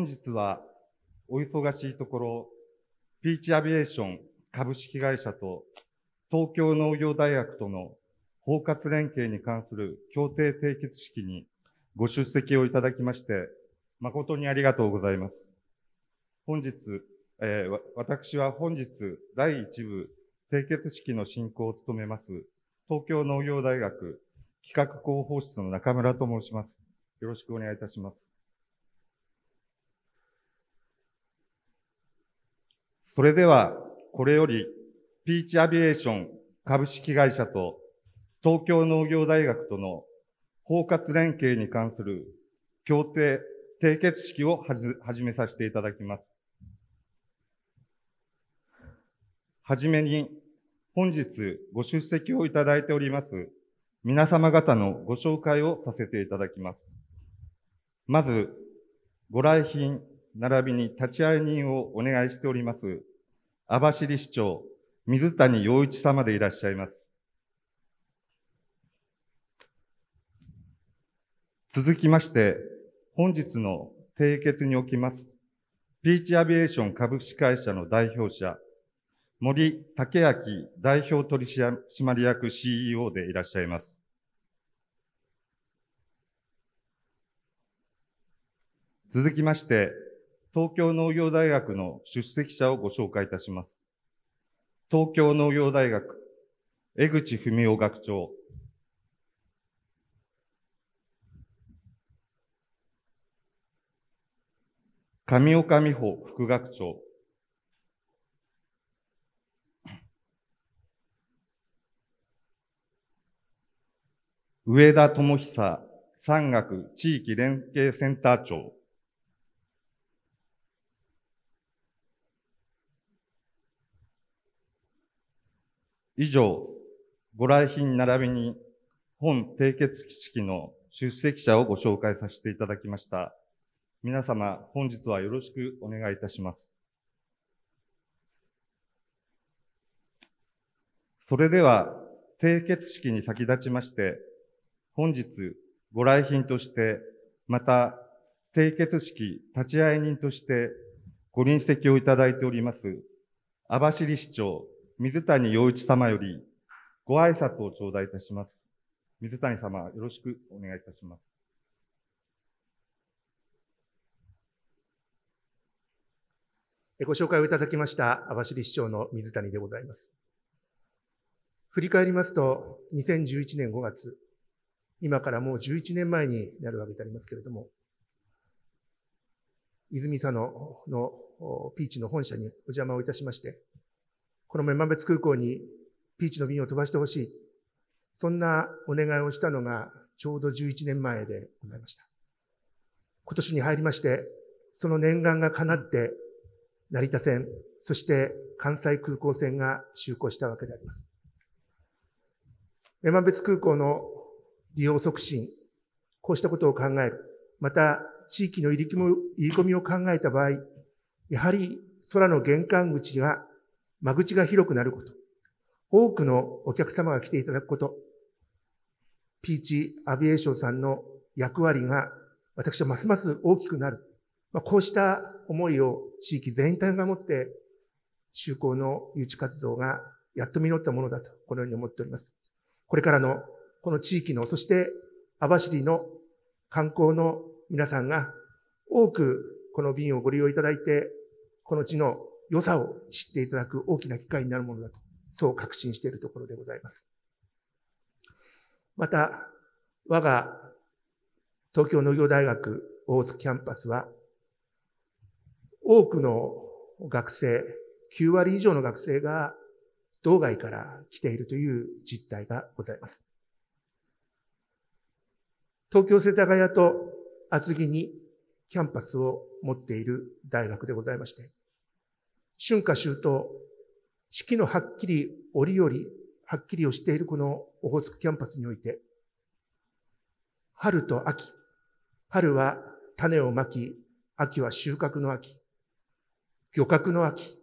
本日はお忙しいところ、ピーチアビエーション株式会社と東京農業大学との包括連携に関する協定締結式にご出席をいただきまして、誠にありがとうございます。本日、えー、私は本日第1部締結式の進行を務めます東京農業大学企画広報室の中村と申します。よろしくお願いいたします。それでは、これより、ピーチアビエーション株式会社と東京農業大学との包括連携に関する協定締結式を始めさせていただきます。はじめに、本日ご出席をいただいております皆様方のご紹介をさせていただきます。まず、ご来賓、並びに立ち会い人をお願いしております、網走市長、水谷陽一様でいらっしゃいます。続きまして、本日の締結におきます、ピーチアビエーション株式会社の代表者、森竹明代表取締役 CEO でいらっしゃいます。続きまして、東京農業大学の出席者をご紹介いたします。東京農業大学、江口文夫学長。上岡美穂副学長。上田智久、産学地域連携センター長。以上、ご来賓並びに本締結式の出席者をご紹介させていただきました。皆様、本日はよろしくお願いいたします。それでは、締結式に先立ちまして、本日、ご来賓として、また、締結式立ち会い人として、ご臨席をいただいております、網走市長、水谷陽一様よりご挨拶を頂戴いたします。水谷様、よろしくお願いいたします。ご紹介をいただきました網走市長の水谷でございます。振り返りますと、2011年5月、今からもう11年前になるわけでありますけれども、泉佐野のピーチの本社にお邪魔をいたしまして、この女満別空港にピーチの便を飛ばしてほしい。そんなお願いをしたのがちょうど11年前でございました。今年に入りまして、その念願が叶って、成田線、そして関西空港線が就航したわけであります。女満別空港の利用促進、こうしたことを考える。また、地域の入り込みを考えた場合、やはり空の玄関口が間口が広くなること、多くのお客様が来ていただくこと、ピーチアビエーションさんの役割が私はますます大きくなる。まあ、こうした思いを地域全体が持って、就航の誘致活動がやっと実ったものだと、このように思っております。これからの、この地域の、そして、網走の観光の皆さんが、多くこの便をご利用いただいて、この地の良さを知っていただく大きな機会になるものだと、そう確信しているところでございます。また、我が東京農業大学大津キャンパスは、多くの学生、9割以上の学生が道外から来ているという実態がございます。東京世田谷と厚木にキャンパスを持っている大学でございまして、春夏秋冬、四季のはっきり折々、はっきりをしているこのオホーツクキャンパスにおいて、春と秋、春は種をまき、秋は収穫の秋、漁獲の秋、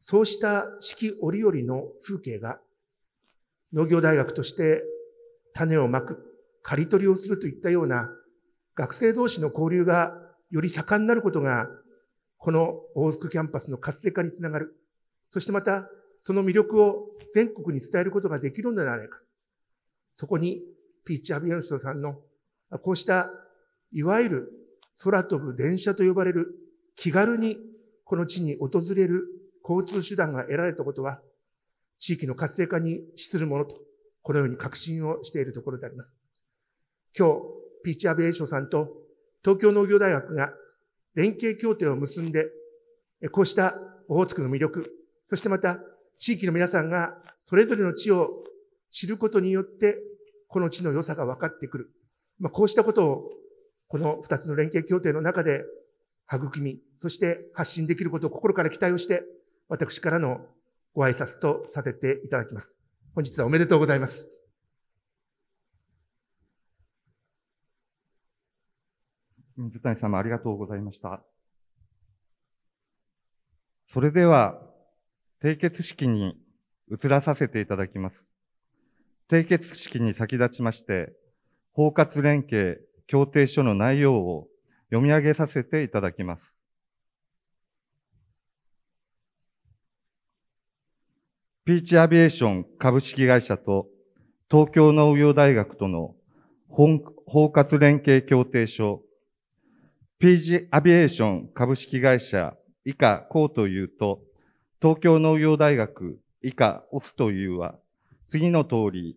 そうした四季折々の風景が農業大学として種をまく、刈り取りをするといったような学生同士の交流がより盛んになることがこの大福キャンパスの活性化につながる。そしてまた、その魅力を全国に伝えることができるのではないか。そこに、ピーチ・アビアンソさんの、こうした、いわゆる空飛ぶ電車と呼ばれる、気軽にこの地に訪れる交通手段が得られたことは、地域の活性化に資するものと、このように確信をしているところであります。今日、ピーチ・アビエーションさんと東京農業大学が連携協定を結んで、こうしたオホーツクの魅力、そしてまた地域の皆さんがそれぞれの地を知ることによって、この地の良さが分かってくる。まあ、こうしたことを、この二つの連携協定の中で育み、そして発信できることを心から期待をして、私からのご挨拶とさせていただきます。本日はおめでとうございます。水谷様ありがとうございました。それでは、締結式に移らさせていただきます。締結式に先立ちまして、包括連携協定書の内容を読み上げさせていただきます。ピーチアビエーション株式会社と東京農業大学との包括連携協定書ページアビエーション株式会社以下、こうというと、東京農業大学以下、オスというは、次の通り、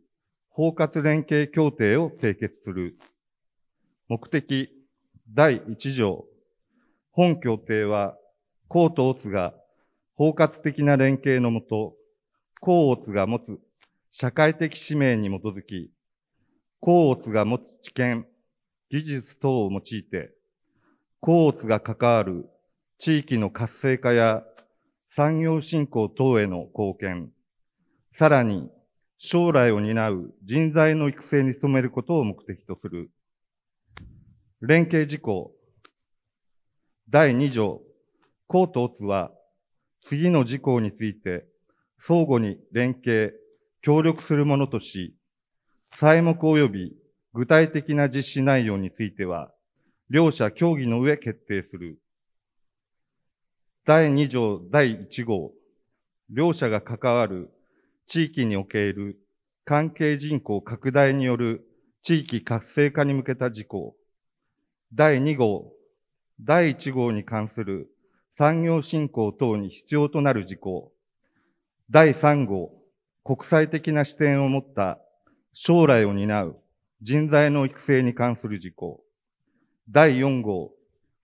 包括連携協定を締結する。目的、第1条。本協定は、うとオツが包括的な連携のもと、うオツが持つ社会的使命に基づき、うオツが持つ知見、技術等を用いて、コーが関わる地域の活性化や産業振興等への貢献、さらに将来を担う人材の育成に努めることを目的とする。連携事項。第2条、高ートは、次の事項について、相互に連携、協力するものとし、細目及び具体的な実施内容については、両者協議の上決定する。第2条第1号、両者が関わる地域における関係人口拡大による地域活性化に向けた事項。第2号、第1号に関する産業振興等に必要となる事項。第3号、国際的な視点を持った将来を担う人材の育成に関する事項。第4号、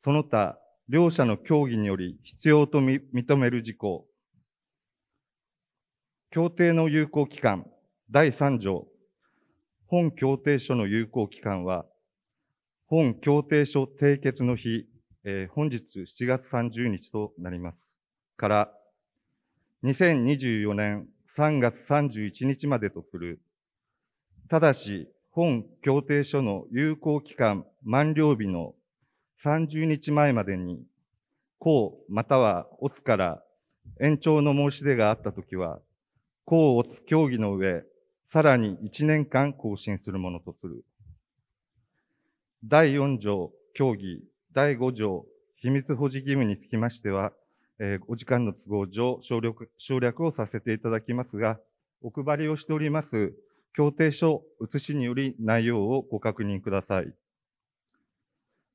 その他両者の協議により必要と認める事項。協定の有効期間、第3条。本協定書の有効期間は、本協定書締結の日、えー、本日7月30日となります。から、2024年3月31日までとする。ただし、本協定書の有効期間満了日の30日前までに、公またはオツから延長の申し出があったときは、公オツ協議の上、さらに1年間更新するものとする。第4条協議第5条秘密保持義務につきましては、えー、お時間の都合上省略省略をさせていただきますが、お配りをしております協定書写しにより内容をご確認ください。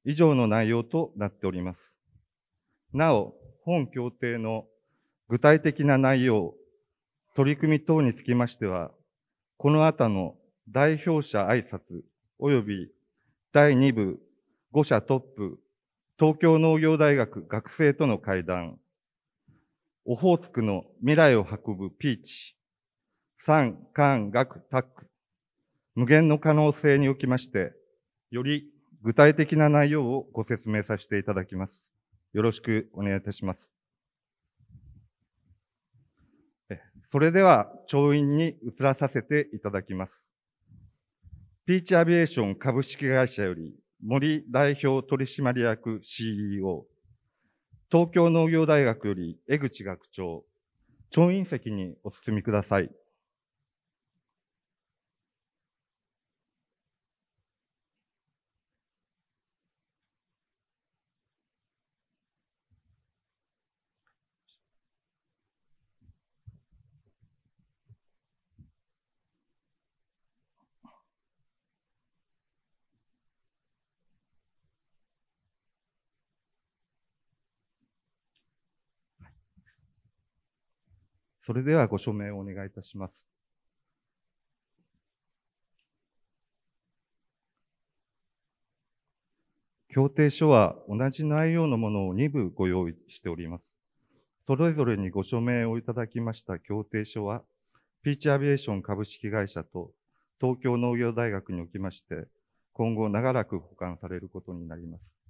以上の内容となっております。なお、本協定の具体的な内容、取り組み等につきましては、この後の代表者挨拶及び第2部5社トップ東京農業大学学生との会談、オホーツクの未来を運ぶピーチ、三、官、学、タック、無限の可能性におきまして、より具体的な内容をご説明させていただきます。よろしくお願いいたします。それでは、調印に移らさせていただきます。ピーチアビエーション株式会社より、森代表取締役 CEO、東京農業大学より江口学長、調印席にお進みください。それではご署名をお願いいたします。協定書は同じ内容のものを2部ご用意しております。それぞれにご署名をいただきました協定書は、ピーチアビエーション株式会社と東京農業大学におきまして、今後長らく保管されることになります。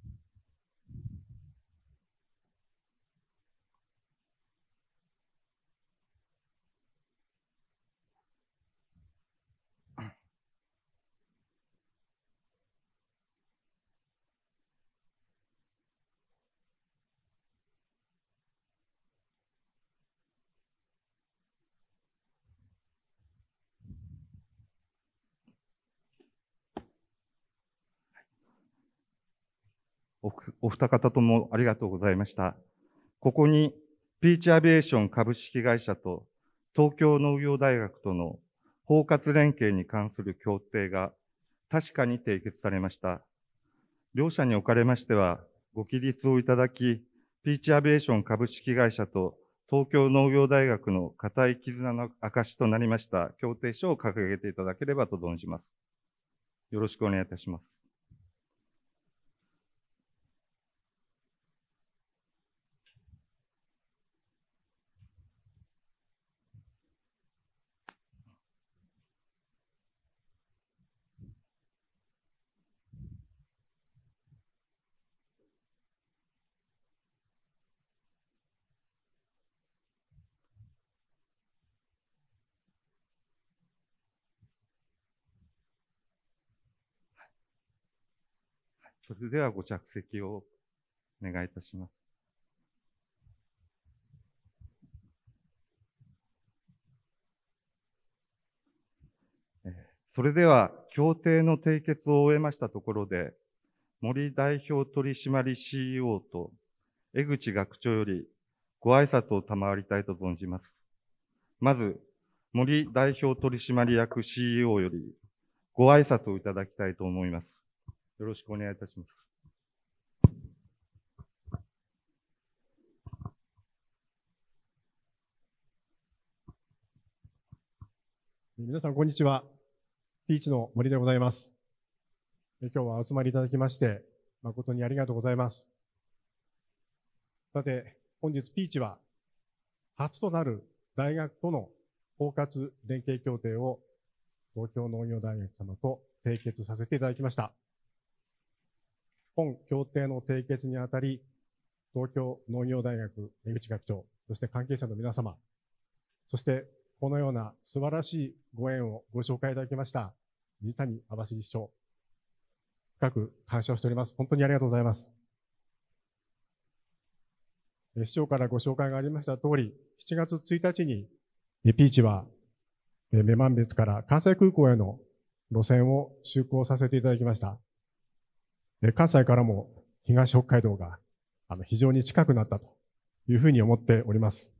お二方ともありがとうございました。ここに、ピーチアビエーション株式会社と東京農業大学との包括連携に関する協定が確かに締結されました。両者におかれましては、ご起立をいただき、ピーチアビエーション株式会社と東京農業大学の固い絆の証となりました協定書を掲げていただければと存じます。よろしくお願いいたします。それではご着席をお願いいたします。それでは、協定の締結を終えましたところで、森代表取締 CEO と江口学長よりご挨拶を賜りたいと存じます。まず、森代表取締役 CEO よりご挨拶をいただきたいと思います。よろしくお願いいたします。皆さん、こんにちは。ピーチの森でございます。今日はお集まりいただきまして、誠にありがとうございます。さて、本日ピーチは、初となる大学との包括連携協定を東京農業大学様と締結させていただきました。本協定の締結にあたり、東京農業大学出口学長、そして関係者の皆様、そしてこのような素晴らしいご縁をご紹介いただきました、水谷網走市長、深く感謝をしております。本当にありがとうございます。市長からご紹介がありました通り、7月1日に、ピーチは、女満別から関西空港への路線を就航させていただきました。関西からも東北海道があの非常に近くなったというふうに思っております。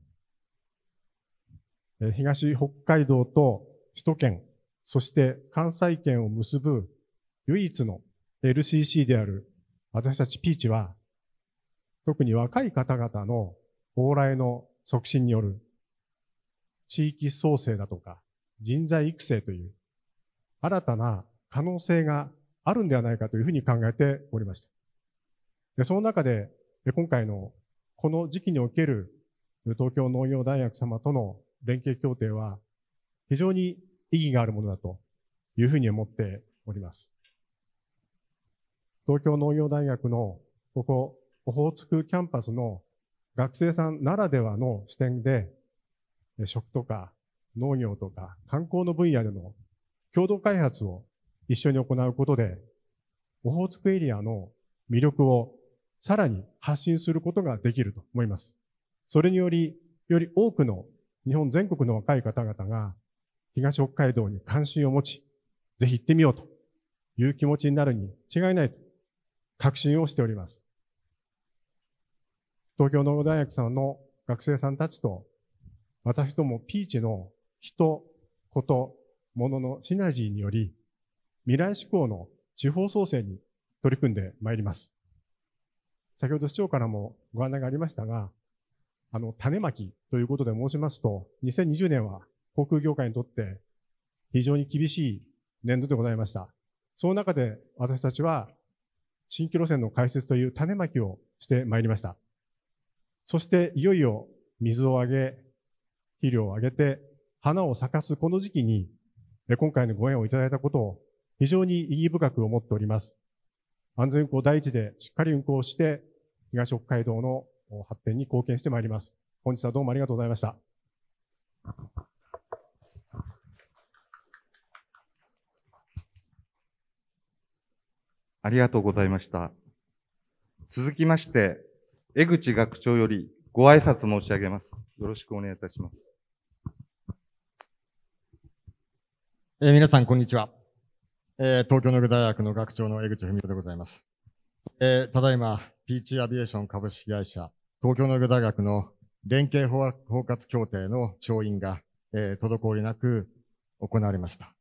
東北海道と首都圏、そして関西圏を結ぶ唯一の LCC である私たちピーチは、特に若い方々の往来の促進による地域創生だとか人材育成という新たな可能性があるんではないかというふうに考えておりました。でその中で、今回のこの時期における東京農業大学様との連携協定は非常に意義があるものだというふうに思っております。東京農業大学のここ、オホーツクキャンパスの学生さんならではの視点で、食とか農業とか観光の分野での共同開発を一緒に行うことで、オホーツクエリアの魅力をさらに発信することができると思います。それにより、より多くの日本全国の若い方々が東北海道に関心を持ち、ぜひ行ってみようという気持ちになるに違いないと確信をしております。東京農業大学さんの学生さんたちと私どもピーチの人、こと、もののシナジーにより未来志向の地方創生に取り組んでまいります。先ほど市長からもご案内がありましたが、あの、種まきということで申しますと、2020年は航空業界にとって非常に厳しい年度でございました。その中で私たちは新規路線の開設という種まきをしてまいりました。そしていよいよ水をあげ、肥料をあげて花を咲かすこの時期に今回のご縁をいただいたことを非常に意義深く思っております。安全運行第一でしっかり運行して、東北海道の発展に貢献してまいります。本日はどうもありがとうございました。ありがとうございました。続きまして、江口学長よりご挨拶申し上げます。よろしくお願いいたします。えー、皆さん、こんにちは。えー、東京農業大学の学長の江口文夫でございます。えー、ただいま、ピーチアビエーション株式会社、東京農業大学の連携包括協定の調印が、えー、滞りなく行われました。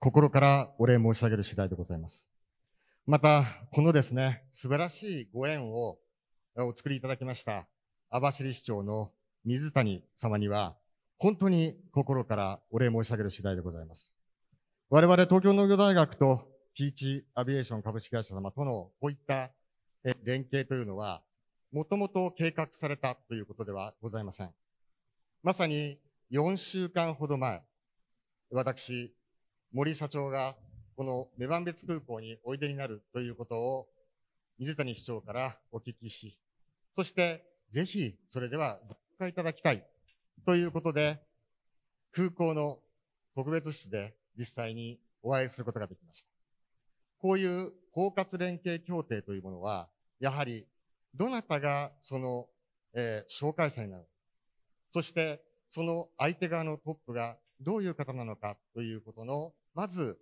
心からお礼申し上げる次第でございます。また、このですね、素晴らしいご縁をお作りいただきました、網走市長の水谷様には、本当に心からお礼申し上げる次第でございます。我々東京農業大学とピーチアビエーション株式会社様とのこういった連携というのは、もともと計画されたということではございません。まさに4週間ほど前、私、森社長がこの女満別空港においでになるということを水谷市長からお聞きし、そしてぜひそれではご紹介いただきたいということで、空港の特別室で実際にお会いすることができました。こういう包括連携協定というものは、やはりどなたがその、えー、紹介者になる。そしてその相手側のトップがどういう方なのかということの、まず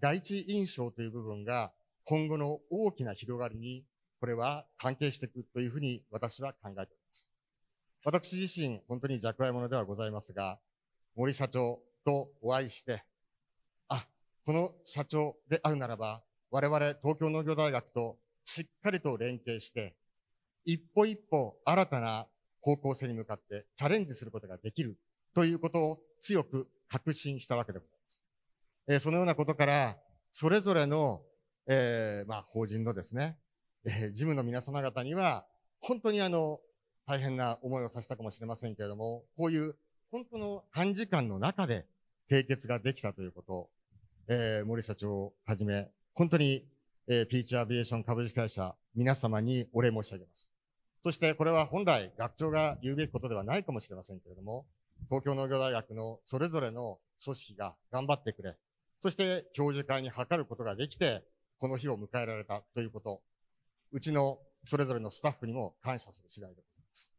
第一印象という部分が今後の大きな広がりにこれは関係していくというふうに私は考えております。私自身本当に弱愛者ではございますが、森社長とお会いしてこの社長であるならば、我々東京農業大学としっかりと連携して、一歩一歩新たな方向性に向かってチャレンジすることができるということを強く確信したわけでございます。えー、そのようなことから、それぞれの、えー、まあ、法人のですね、えー、事務の皆様方には、本当にあの、大変な思いをさせたかもしれませんけれども、こういう本当の短時間の中で締結ができたということえー、森社長をはじめ、本当に、えー、ピーチアビエーション株式会社、皆様にお礼申し上げます。そして、これは本来、学長が言うべきことではないかもしれませんけれども、東京農業大学のそれぞれの組織が頑張ってくれ、そして教授会に図ることができて、この日を迎えられたということ、うちのそれぞれのスタッフにも感謝する次第でございます。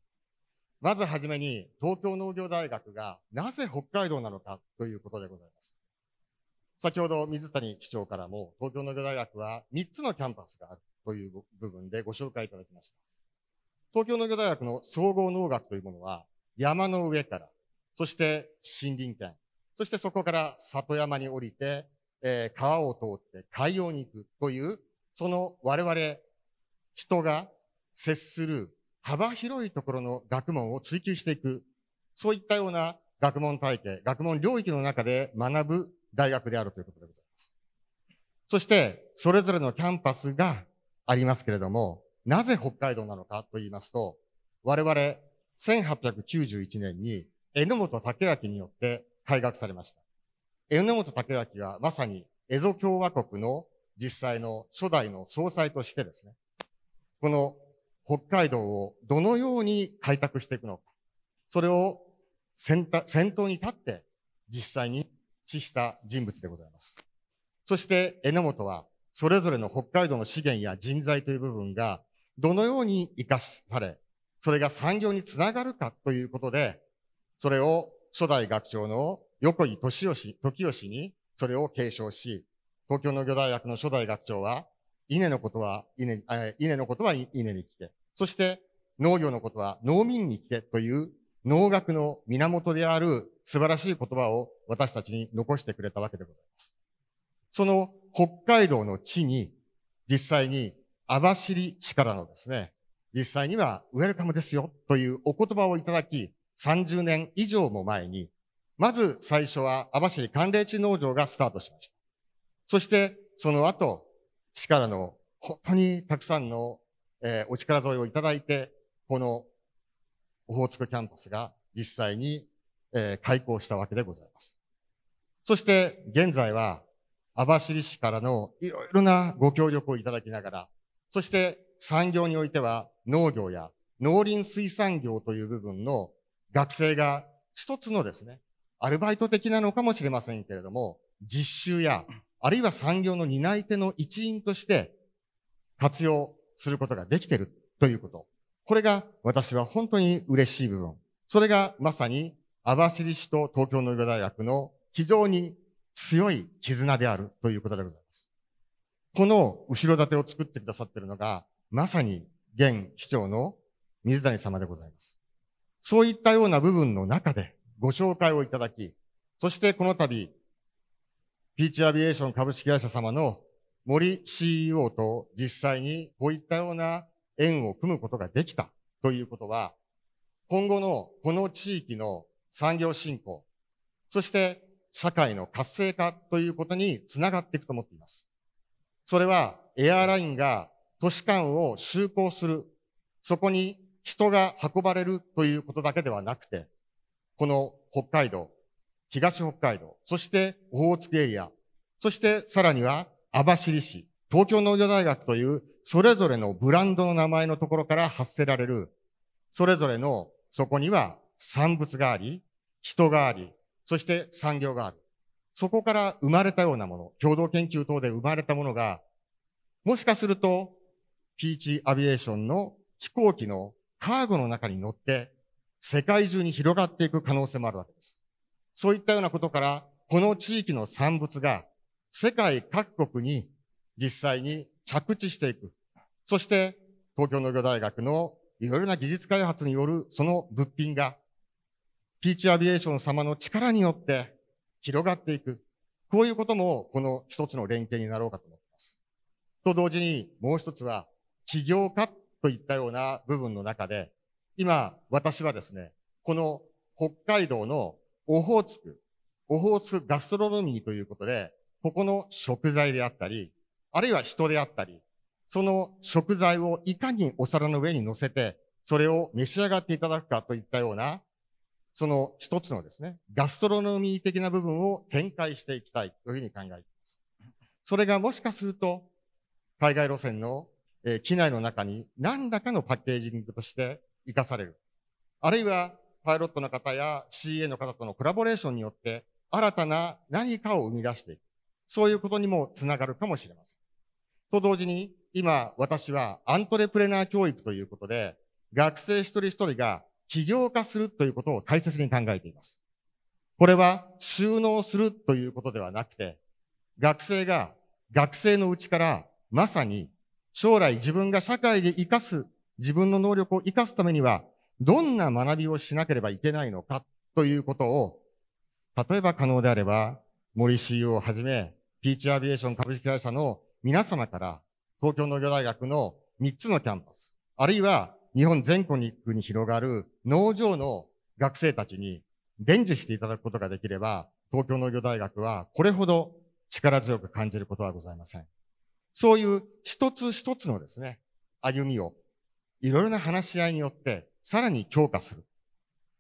まずはじめに、東京農業大学がなぜ北海道なのかということでございます。先ほど水谷市長からも、東京農業大学は3つのキャンパスがあるという部分でご紹介いただきました。東京農業大学の総合農学というものは、山の上から、そして森林圏、そしてそこから里山に降りて、えー、川を通って海洋に行くという、その我々、人が接する幅広いところの学問を追求していく、そういったような学問体系、学問領域の中で学ぶ大学であるということでございます。そして、それぞれのキャンパスがありますけれども、なぜ北海道なのかと言いますと、我々、1891年に榎本武明によって開学されました。榎本武明はまさに蝦夷共和国の実際の初代の総裁としてですね、この北海道をどのように開拓していくのか、それを先頭に立って実際に致した人物でございます。そして榎本は、それぞれの北海道の資源や人材という部分が、どのように生かされ、それが産業につながるかということで、それを初代学長の横井敏義、時義にそれを継承し、東京農業大学の初代学長は、稲のことは稲、稲のことは稲に聞け。そして農業のことは農民に聞けという農学の源である素晴らしい言葉を私たちに残してくれたわけでございます。その北海道の地に、実際に網走市からのですね、実際にはウェルカムですよというお言葉をいただき、30年以上も前に、まず最初は網走寒冷地農場がスタートしました。そしてその後、市からの本当にたくさんの、えー、お力添えをいただいて、このオホーツクキャンパスが実際に、えー、開校したわけでございます。そして現在は網走市からのいろいろなご協力をいただきながら、そして産業においては農業や農林水産業という部分の学生が一つのですね、アルバイト的なのかもしれませんけれども、実習や、あるいは産業の担い手の一員として活用することができているということ。これが私は本当に嬉しい部分。それがまさに網走市と東京農業大学の非常に強い絆であるということでございます。この後ろ盾を作ってくださっているのが、まさに現市長の水谷様でございます。そういったような部分の中でご紹介をいただき、そしてこの度、ピーチアビエーション株式会社様の森 CEO と実際にこういったような縁を組むことができたということは、今後のこの地域の産業振興、そして社会の活性化ということにつながっていくと思っています。それはエアラインが都市間を就航する、そこに人が運ばれるということだけではなくて、この北海道、東北海道、そしてオホーツクエリア、そしてさらには網走市、東京農業大学というそれぞれのブランドの名前のところから発せられる、それぞれのそこには産物があり、人があり、そして産業がある。そこから生まれたようなもの、共同研究等で生まれたものが、もしかすると、ピーチアビエーションの飛行機のカーゴの中に乗って、世界中に広がっていく可能性もあるわけです。そういったようなことから、この地域の産物が世界各国に実際に着地していく。そして、東京農業大学のいろいろな技術開発によるその物品がピーチアビエーション様の力によって広がっていく。こういうことも、この一つの連携になろうかと思っています。と同時に、もう一つは、起業家といったような部分の中で、今、私はですね、この北海道のオホーツク、オホーツクガストロノミーということで、ここの食材であったり、あるいは人であったり、その食材をいかにお皿の上に乗せて、それを召し上がっていただくかといったようなその一つのですね、ガストロノミー的な部分を展開していきたいというふうに考えています。それがもしかすると、海外路線の、え機内の中に何らかのパッケージングとして活かされる。あるいは、パイロットの方や CA の方とのコラボレーションによって、新たな何かを生み出していく。そういうことにもつながるかもしれません。と同時に、今私はアントレプレナー教育ということで、学生一人一人が起業家するということを大切に考えています。これは収納するということではなくて、学生が学生のうちからまさに将来自分が社会で活かす、自分の能力を活かすためには、どんな学びをしなければいけないのかということを、例えば可能であれば、森 CEO をはじめ、ピーチアビエーション株式会社の皆様から、東京農業大学の3つのキャンパス、あるいは日本全国に広がる農場の学生たちに伝授していただくことができれば、東京農業大学はこれほど力強く感じることはございません。そういう一つ一つのですね、歩みをいろいろな話し合いによってさらに強化する。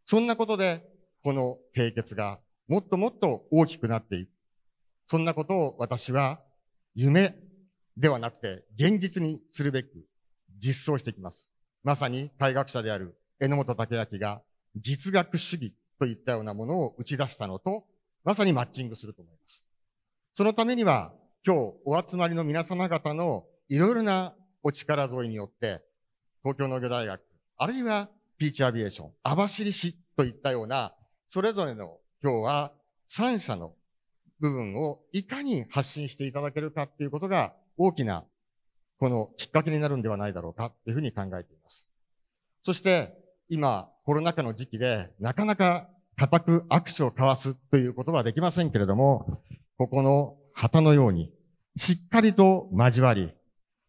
そんなことで、この締結がもっともっと大きくなっていく。そんなことを私は夢ではなくて現実にするべく実装していきます。まさに大学者である榎本武明が実学主義といったようなものを打ち出したのと、まさにマッチングすると思います。そのためには、今日お集まりの皆様方のいろいろなお力添えによって、東京農業大学、あるいはピーチアビエーション、網走市といったような、それぞれの今日は三社の部分をいかに発信していただけるかっていうことが大きなこのきっかけになるんではないだろうかというふうに考えています。そして、今、コロナ禍の時期で、なかなか固く握手を交わすということはできませんけれども、ここの旗のように、しっかりと交わり、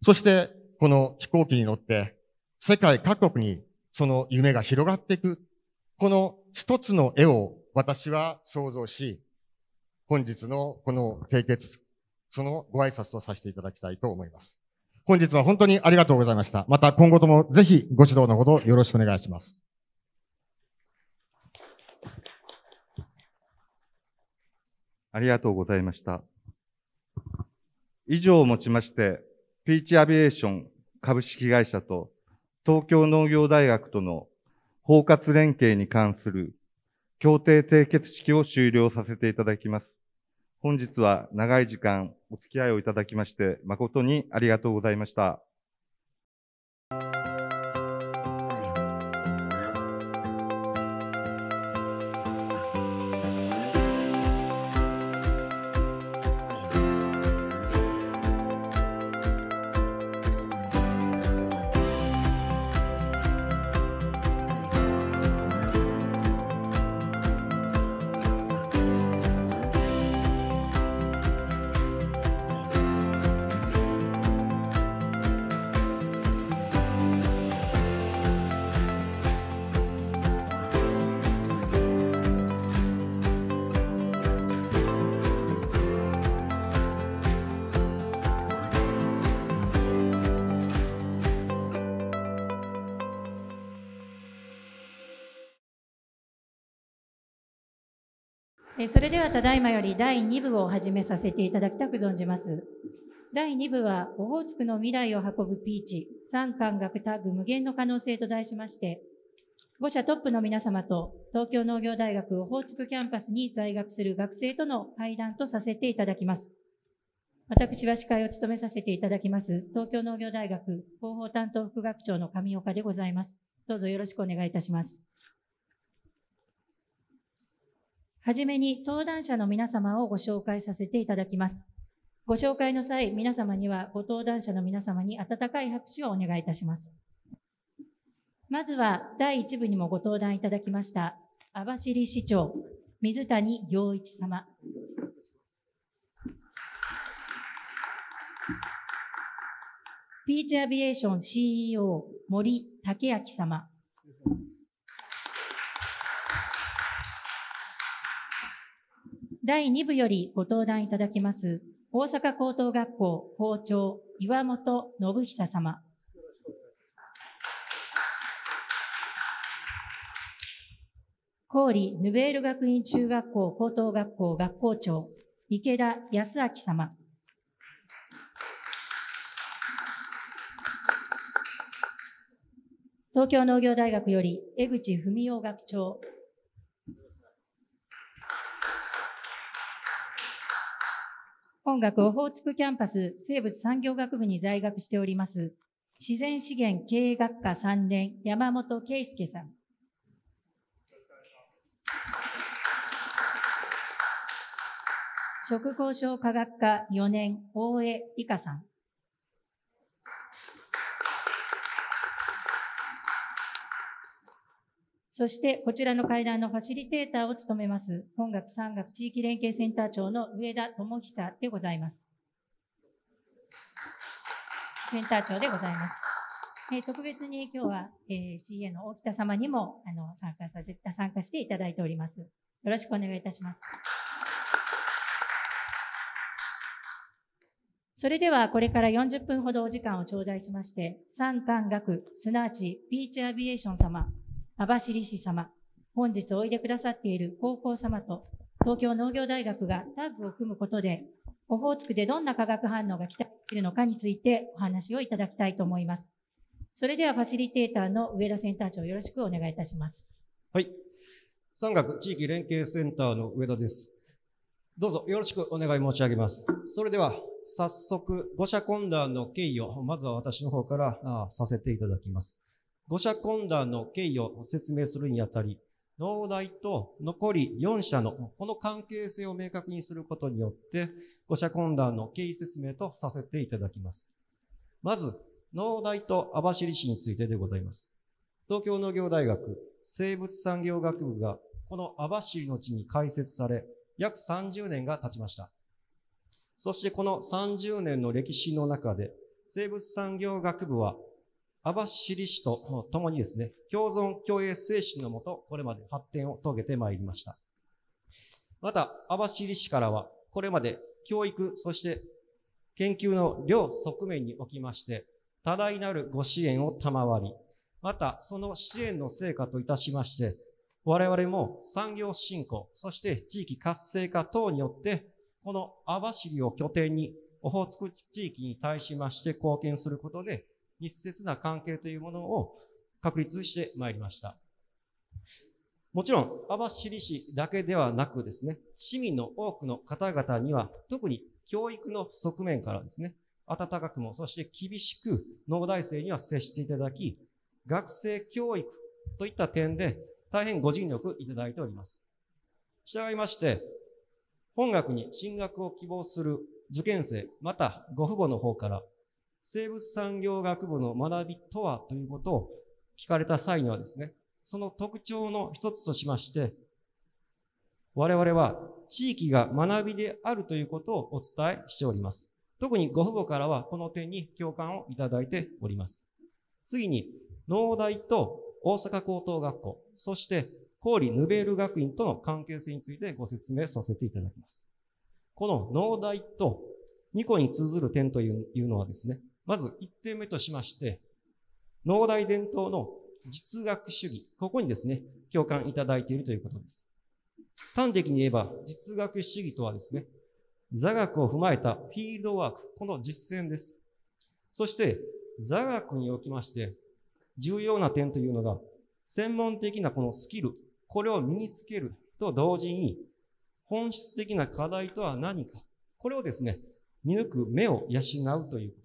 そして、この飛行機に乗って、世界各国にその夢が広がっていく。この一つの絵を私は想像し、本日のこの締結、そのご挨拶とさせていただきたいと思います。本日は本当にありがとうございました。また今後ともぜひご指導のほどよろしくお願いします。ありがとうございました。以上をもちまして、ピーチアビエーション株式会社と東京農業大学との包括連携に関する協定締結式を終了させていただきます。本日は長い時間お付き合いをいただきまして誠にありがとうございました。ただいまより第2部を始めさせていただきたく存じます。第2部は、オホーツクの未来を運ぶピーチ、三感覚タグ無限の可能性と題しまして、5社トップの皆様と東京農業大学オホーツクキャンパスに在学する学生との会談とさせていただきます。私は司会を務めさせていただきます、東京農業大学広報担当副学長の上岡でございます。どうぞよろしくお願いいたします。はじめに登壇者の皆様をご紹介させていただきます。ご紹介の際、皆様にはご登壇者の皆様に温かい拍手をお願いいたします。まずは第1部にもご登壇いただきました、網走市長、水谷陽一様。ピーチアビエーション CEO 森武明様。第2部よりご登壇いただきます、大阪高等学校校長、岩本信久様。郡ヌベール学院中学校高等学校学校長、池田康明様。東京農業大学より江口文雄学長。本学オホーツクキャンパス生物産業学部に在学しております、自然資源経営学科3年、山本圭介さん。食工商科学科4年、大江理香さん。そしてこちらの会談のファシリテーターを務めます、本学産学地域連携センター長の上田智久でございます。センター長でございます。えー、特別に今日は、えー、CA の大北様にもあの参加させ参加していただいております。よろしくお願いいたします。それではこれから40分ほどお時間を頂戴しまして、産官学、すなわちビーチアビエーション様、網走市様、本日おいでくださっている高校様と東京農業大学がタッグを組むことで、オホーツクでどんな化学反応が期待できるのかについてお話をいただきたいと思います。それではファシリテーターの上田センター長よろしくお願いいたします。はい。山岳地域連携センターの上田です。どうぞよろしくお願い申し上げます。それでは早速、五社懇談の経緯をまずは私の方からさせていただきます。五社懇談の経緯を説明するにあたり、農大と残り4社のこの関係性を明確にすることによって、五社懇談の経緯説明とさせていただきます。まず、農大と網走市についてでございます。東京農業大学生物産業学部がこの網走の地に開設され、約30年が経ちました。そしてこの30年の歴史の中で、生物産業学部は網走市と共にですね、共存共栄精神のもと、これまで発展を遂げてまいりました。また、網走市からは、これまで教育、そして研究の両側面におきまして、多大なるご支援を賜り、また、その支援の成果といたしまして、我々も産業振興、そして地域活性化等によって、この網走を拠点に、オホーツク地域に対しまして貢献することで、密接な関係というものを確立してまいりました。もちろん、網走市だけではなくですね、市民の多くの方々には、特に教育の側面からですね、温かくも、そして厳しく農大生には接していただき、学生教育といった点で大変ご尽力いただいております。従いまして、本学に進学を希望する受験生、またご父母の方から、生物産業学部の学びとはということを聞かれた際にはですね、その特徴の一つとしまして、我々は地域が学びであるということをお伝えしております。特にご父母からはこの点に共感をいただいております。次に、農大と大阪高等学校、そして郡ヌベール学院との関係性についてご説明させていただきます。この農大と2個に通ずる点というのはですね、まず1点目としまして、農大伝統の実学主義、ここにですね、共感いただいているということです。端的に言えば、実学主義とはですね、座学を踏まえたフィールドワーク、この実践です。そして、座学におきまして、重要な点というのが、専門的なこのスキル、これを身につけると同時に、本質的な課題とは何か、これをですね、見抜く目を養うというこ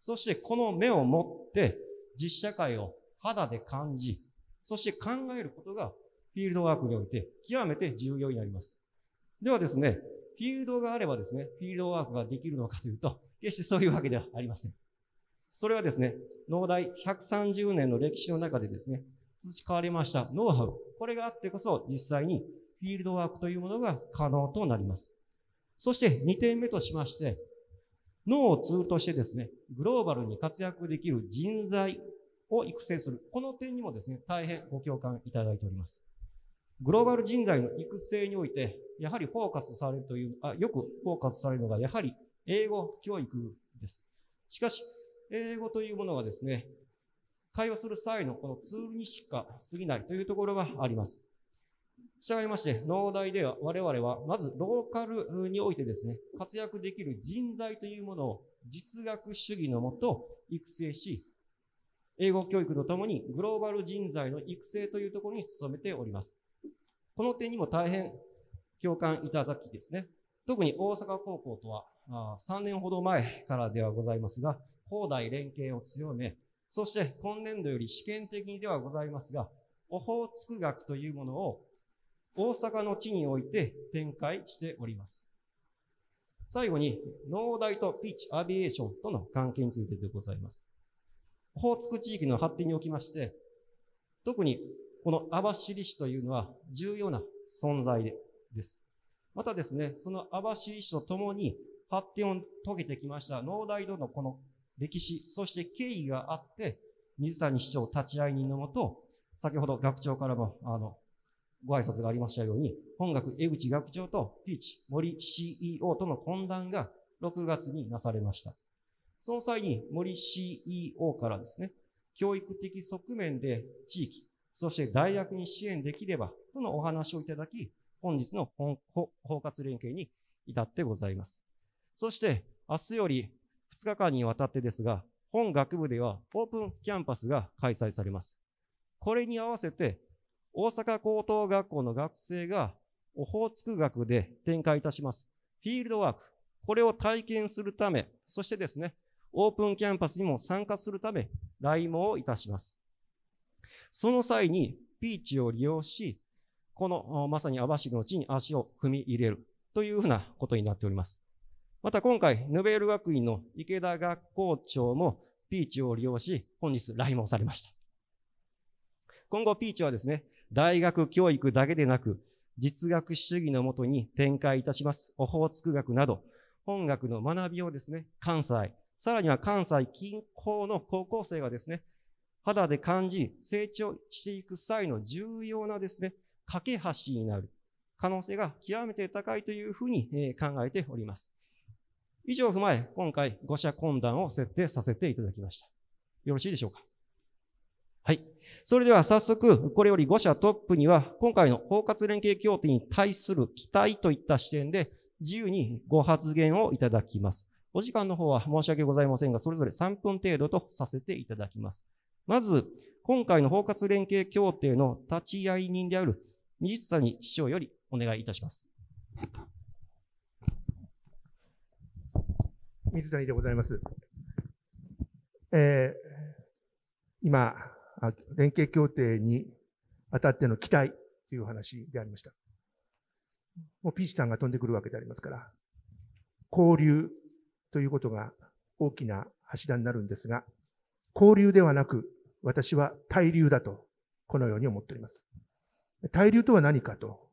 そしてこの目を持って実社会を肌で感じ、そして考えることがフィールドワークにおいて極めて重要になります。ではですね、フィールドがあればですね、フィールドワークができるのかというと、決してそういうわけではありません。それはですね、農大130年の歴史の中でですね、培われましたノウハウ、これがあってこそ実際にフィールドワークというものが可能となります。そして2点目としまして、脳をツールとしてですね、グローバルに活躍できる人材を育成する。この点にもですね、大変ご共感いただいております。グローバル人材の育成において、やはりフォーカスされるという、あよくフォーカスされるのが、やはり英語教育です。しかし、英語というものはですね、会話する際のこのツールにしか過ぎないというところがあります。従いまして、農大では我々は、まずローカルにおいてですね、活躍できる人材というものを実学主義のもと育成し、英語教育とともにグローバル人材の育成というところに努めております。この点にも大変共感いただきですね、特に大阪高校とは3年ほど前からではございますが、放題連携を強め、そして今年度より試験的にではございますが、オホーツク学というものを大阪の地において展開しております。最後に、農大とピーチアビエーションとの関係についてでございます。ホー区地域の発展におきまして、特にこの網走市というのは重要な存在です。またですね、その網走市とともに発展を遂げてきました農大とのこの歴史、そして経緯があって、水谷市長立ち会い人のもと、先ほど学長からも、あの、ご挨拶がありましたように、本学江口学長とピーチ森 CEO との懇談が6月になされました。その際に森 CEO からですね、教育的側面で地域、そして大学に支援できればとのお話をいただき、本日の包括連携に至ってございます。そして、明日より2日間にわたってですが、本学部ではオープンキャンパスが開催されます。これに合わせて大阪高等学校の学生がオホーツク学で展開いたします。フィールドワーク。これを体験するため、そしてですね、オープンキャンパスにも参加するため、来門をいたします。その際に、ピーチを利用し、この、まさに網走の地に足を踏み入れるというふうなことになっております。また今回、ヌベール学院の池田学校長もピーチを利用し、本日来門されました。今後、ピーチはですね、大学教育だけでなく、実学主義のもとに展開いたします、オホーツク学など、本学の学びをですね、関西、さらには関西近郊の高校生がですね、肌で感じ、成長していく際の重要なですね、架け橋になる可能性が極めて高いというふうに考えております。以上を踏まえ、今回五者懇談を設定させていただきました。よろしいでしょうかはい。それでは早速、これより5社トップには、今回の包括連携協定に対する期待といった視点で、自由にご発言をいただきます。お時間の方は申し訳ございませんが、それぞれ3分程度とさせていただきます。まず、今回の包括連携協定の立ち会い人である、水谷市長よりお願いいたします。水谷でございます。えー、今、連携協定にあたっての期待という話でありました。もうピーチさんが飛んでくるわけでありますから、交流ということが大きな柱になるんですが、交流ではなく、私は対流だと、このように思っております。対流とは何かと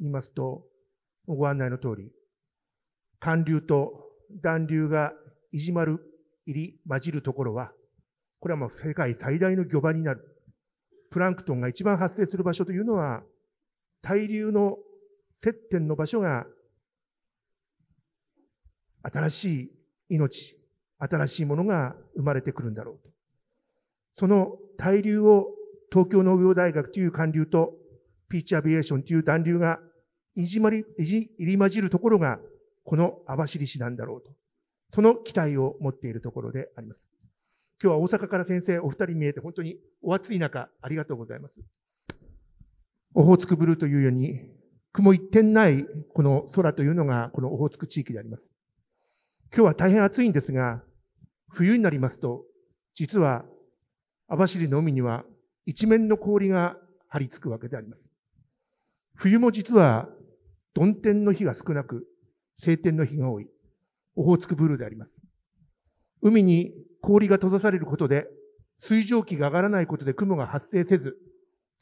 言いますと、ご案内の通り、寒流と暖流がいじまる、入り混じるところは、これはもう世界最大の漁場になる。プランクトンが一番発生する場所というのは、対流の接点の場所が、新しい命、新しいものが生まれてくるんだろうと。その対流を東京農業大学という寒流と、ピーチアビエーションという暖流がいじまり、いじ、入り混じるところが、この網走市なんだろうと。その期待を持っているところであります。今日は大阪から先生、お二人見えて本当にお暑い中、ありがとうございます。オホーツクブルーというように、雲一点ないこの空というのが、このオホーツク地域であります。今日は大変暑いんですが、冬になりますと、実は網走の海には一面の氷が張り付くわけであります。冬も実は、曇天の日が少なく、晴天の日が多い、オホーツクブルーであります。海に氷が閉ざされることで、水蒸気が上がらないことで雲が発生せず、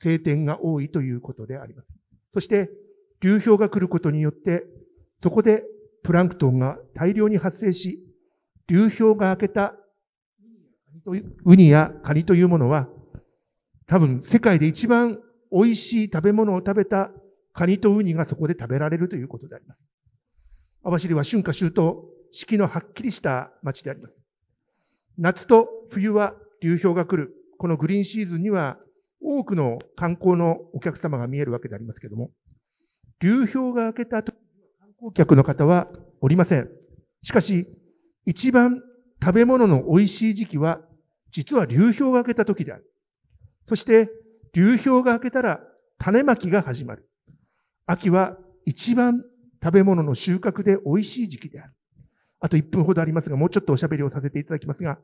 晴天が多いということであります。そして、流氷が来ることによって、そこでプランクトンが大量に発生し、流氷が明けたウニやカニというものは、多分世界で一番美味しい食べ物を食べたカニとウニがそこで食べられるということであります。網走は春夏秋冬、四季のはっきりした町であります。夏と冬は流氷が来る。このグリーンシーズンには多くの観光のお客様が見えるわけでありますけれども、流氷が明けた観光客の方はおりません。しかし、一番食べ物の美味しい時期は、実は流氷が明けた時である。そして、流氷が明けたら種まきが始まる。秋は一番食べ物の収穫で美味しい時期である。あと1分ほどありますが、もうちょっとおしゃべりをさせていただきますが、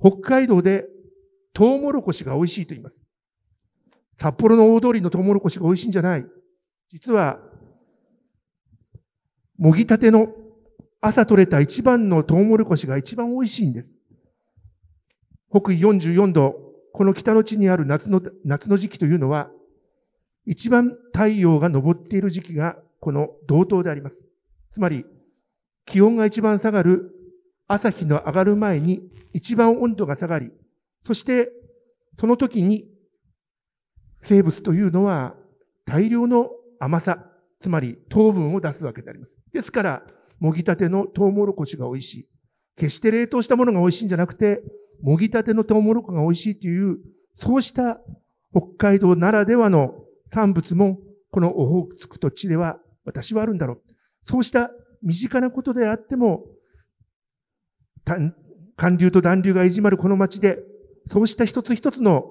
北海道でトウモロコシが美味しいと言います。札幌の大通りのトウモロコシが美味しいんじゃない。実は、もぎたての朝採れた一番のトウモロコシが一番美味しいんです。北緯44度、この北の地にある夏の、夏の時期というのは、一番太陽が昇っている時期がこの同等であります。つまり、気温が一番下がる朝日の上がる前に一番温度が下がり、そしてその時に生物というのは大量の甘さ、つまり糖分を出すわけであります。ですから、もぎたてのトウモロコシが美味しい。決して冷凍したものが美味しいんじゃなくて、もぎたてのトウモロコが美味しいという、そうした北海道ならではの産物も、このオホーツクと地では私はあるんだろう。そうした身近なことであっても、寒流と暖流がいじまるこの街で、そうした一つ一つの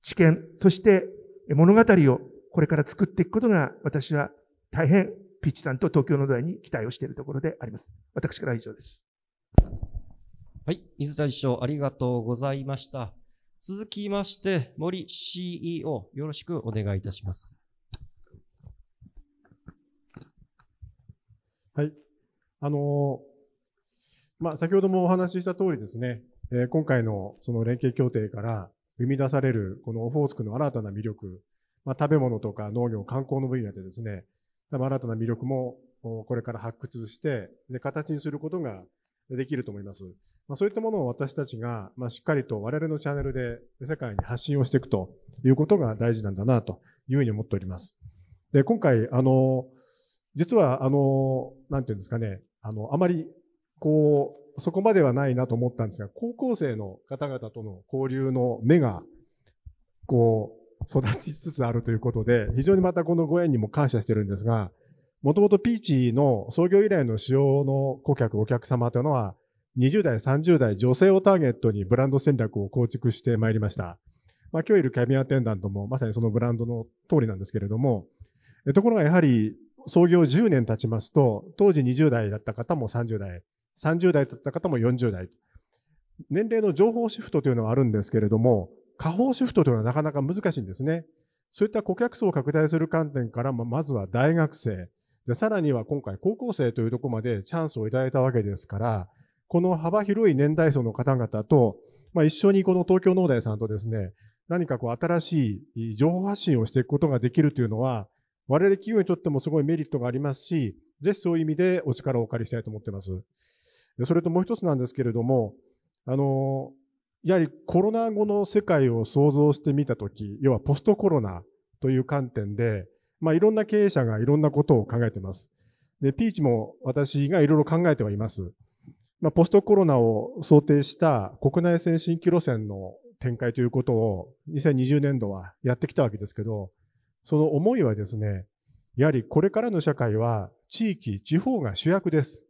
知見、そして物語をこれから作っていくことが、私は大変、ピッチさんと東京の土台に期待をしているところであります。私からは以上です。はい、水田師匠、ありがとうございました。続きまして、森 CEO、よろしくお願いいたします。はい。あのー、まあ、先ほどもお話しした通りですね、えー、今回のその連携協定から生み出されるこのオホーツクの新たな魅力、まあ、食べ物とか農業、観光の分野でですね、多分新たな魅力もこれから発掘して、で、形にすることができると思います。まあ、そういったものを私たちが、まあ、しっかりと我々のチャンネルで世界に発信をしていくということが大事なんだなというふうに思っております。で、今回、あのー、実は、あの、なんていうんですかね、あの、あまり、こう、そこまではないなと思ったんですが、高校生の方々との交流の目が、こう、育ちつつあるということで、非常にまたこのご縁にも感謝してるんですが、もともとピーチの創業以来の使用の顧客、お客様というのは、20代、30代、女性をターゲットにブランド戦略を構築してまいりました。まあ、今日いるキャビンアテンダントもまさにそのブランドの通りなんですけれども、ところがやはり創業10年経ちますと、当時20代だった方も30代、30代だった方も40代。年齢の情報シフトというのはあるんですけれども、下方シフトというのはなかなか難しいんですね。そういった顧客層を拡大する観点から、まずは大学生、でさらには今回高校生というところまでチャンスをいただいたわけですから、この幅広い年代層の方々と、まあ、一緒にこの東京農大さんとですね、何かこう新しい情報発信をしていくことができるというのは、我々企業にとってもすごいメリットがありますし、ぜひそういう意味でお力をお借りしたいと思っています。それともう一つなんですけれども、あの、やはりコロナ後の世界を想像してみたとき、要はポストコロナという観点で、まあいろんな経営者がいろんなことを考えています。で、ピーチも私がいろいろ考えてはいます。まあ、ポストコロナを想定した国内線新規路線の展開ということを2020年度はやってきたわけですけど、その思いはですね、やはりこれからの社会は地域、地方が主役です。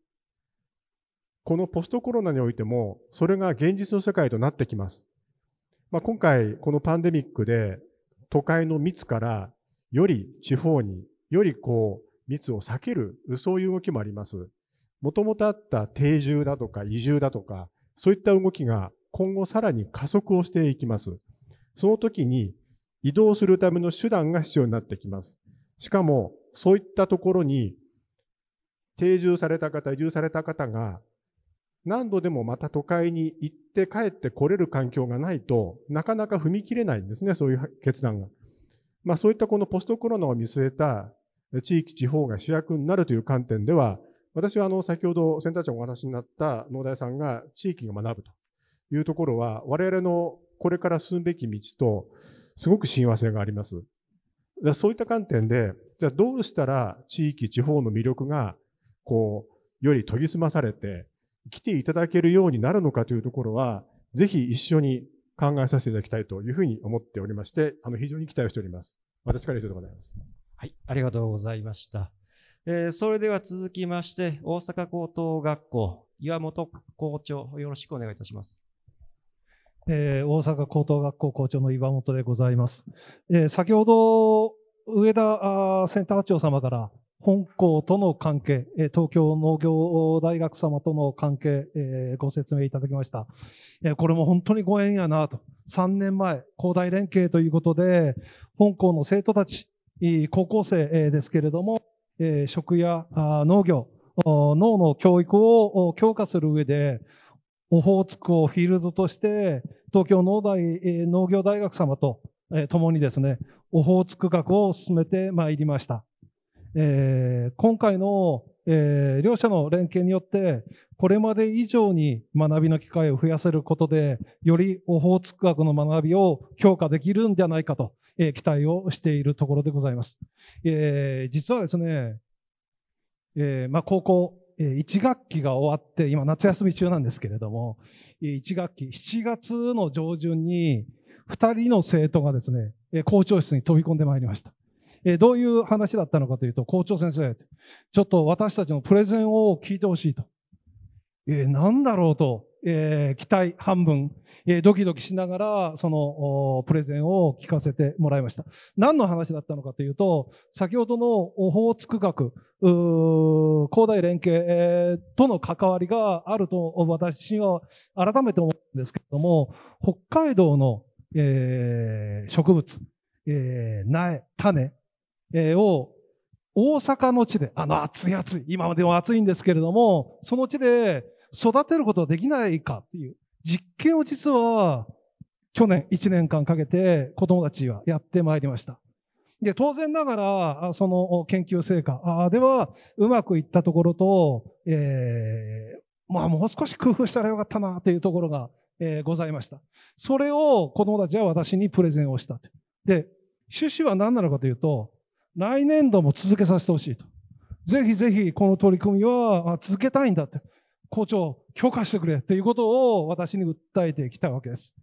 このポストコロナにおいても、それが現実の世界となってきます。まあ、今回、このパンデミックで、都会の密から、より地方に、よりこう、密を避ける、そういう動きもあります。もともとあった定住だとか移住だとか、そういった動きが今後さらに加速をしていきます。その時に移動するための手段が必要になってきます。しかも、そういったところに、定住された方、移住された方が、何度でもまた都会に行って帰ってこれる環境がないとなかなか踏み切れないんですね、そういう決断が。まあそういったこのポストコロナを見据えた地域、地方が主役になるという観点では、私はあの先ほどセンター長お話になった農大さんが地域が学ぶというところは我々のこれから進むべき道とすごく親和性があります。だそういった観点で、じゃあどうしたら地域、地方の魅力が、こう、より研ぎ澄まされて、来ていただけるようになるのかというところは、ぜひ一緒に考えさせていただきたいというふうに思っておりまして、あの、非常に期待をしております。私から以上でございます。はい、ありがとうございました。えー、それでは続きまして、大阪高等学校、岩本校長、よろしくお願いいたします。えー、大阪高等学校校長の岩本でございます。えー、先ほど、上田センター長様から、本校との関係、え東京農業大学様との関係、えー、ご説明いただきました。えこれも本当にご縁やなと。3年前、高大連携ということで、本校の生徒たち、高校生ですけれども、え食や農業、脳の教育を強化する上で、オホーツクをフィールドとして、東京農大、え農業大学様と、え共にですね、オホーツク学を進めてまいりました。えー、今回の、えー、両者の連携によって、これまで以上に学びの機会を増やせることで、よりオホーツク学の学びを強化できるんじゃないかと、えー、期待をしているところでございます。えー、実はですね、えーまあ、高校1学期が終わって、今夏休み中なんですけれども、1学期、7月の上旬に、2人の生徒がですね、校長室に飛び込んでまいりました。どういう話だったのかというと、校長先生、ちょっと私たちのプレゼンを聞いてほしいと。えなんだろうと。えー、期待半分、えー、ドキドキしながら、その、プレゼンを聞かせてもらいました。何の話だったのかというと、先ほどのオホーツク学、う広大連携、えー、との関わりがあると私は改めて思うんですけれども、北海道の、えー、植物、えー、苗、種、えー、を大阪の地で、あの暑い暑い、今までも暑いんですけれども、その地で、育てることはできないかっていう実験を実は去年1年間かけて子供たちはやってまいりました。で、当然ながら、その研究成果ではうまくいったところと、えー、まあもう少し工夫したらよかったなというところが、えー、ございました。それを子供たちは私にプレゼンをしたと。で、趣旨は何なのかというと、来年度も続けさせてほしいと。ぜひぜひこの取り組みは続けたいんだって。校長、許可してくれということを私に訴えてきたわけです。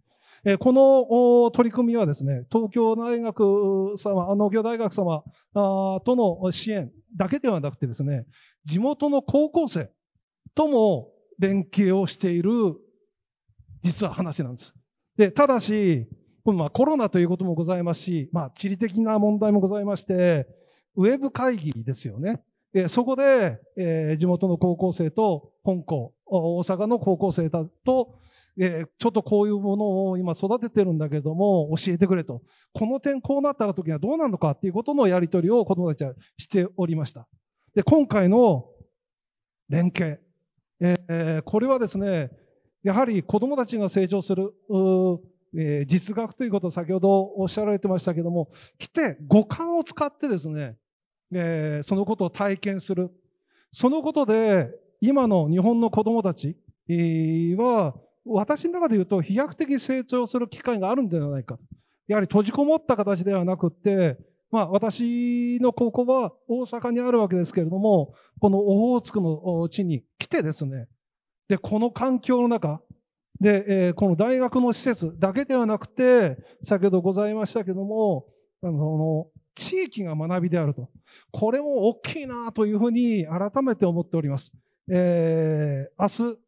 えこの取り組みはですね、東京大学様、農業大学様との支援だけではなくてですね、地元の高校生とも連携をしている実は話なんです。で、ただし、まあ、コロナということもございますし、まあ、地理的な問題もございまして、ウェブ会議ですよね。えそこで、え地元の高校生と本校、大阪の高校生と、えちょっとこういうものを今育ててるんだけども、教えてくれと。この点こうなった時にはどうなるのかっていうことのやり取りを子供たちはしておりました。で、今回の連携。えこれはですね、やはり子供たちが成長する、え実学ということを先ほどおっしゃられてましたけども、来て五感を使ってですね、えー、そのことを体験する。そのことで、今の日本の子供たちは、私の中で言うと飛躍的成長する機会があるんではないか。やはり閉じこもった形ではなくって、まあ私の高校は大阪にあるわけですけれども、このオホーツクの地に来てですね、で、この環境の中、で、えー、この大学の施設だけではなくて、先ほどございましたけども、あの、地域が学びであると。これも大きいなというふうに改めて思っております。えー、明日、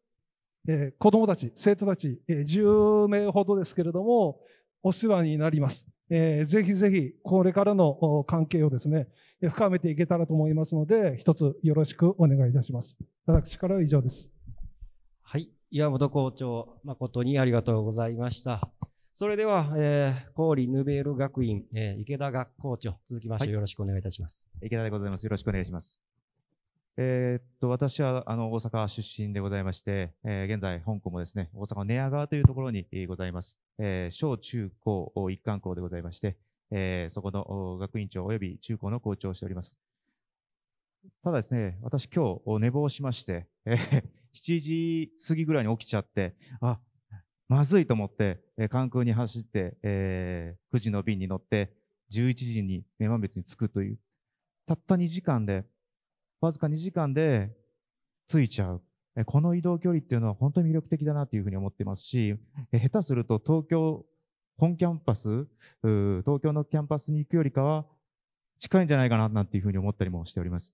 えー、子供たち、生徒たち、えー、10名ほどですけれども、お世話になります。えー、ぜひぜひ、これからの関係をですね、深めていけたらと思いますので、一つよろしくお願いいたします。私からは以上です。はい。岩本校長、誠にありがとうございました。それでは、えー、郡ヌベール学院、えー、池田学校長、続きましてよろしくお願いいたします。池田でございます。よろしくお願いします。えー、っと、私は、あの、大阪出身でございまして、えー、現在、本校もですね、大阪の寝屋川というところに、ございます。えー、小中高一貫校でございまして、えー、そこの学院長及び中高の校長をしております。ただですね、私今日寝坊しまして、えー、7 時過ぎぐらいに起きちゃって、あ、まずいと思って、えー、関空に走って、えー、9時の便に乗って、11時に女満別に着くという、たった2時間で、わずか2時間で着いちゃう。この移動距離っていうのは本当に魅力的だなというふうに思ってますし、下手すると東京、本キャンパス、東京のキャンパスに行くよりかは近いんじゃないかななんていうふうに思ったりもしております。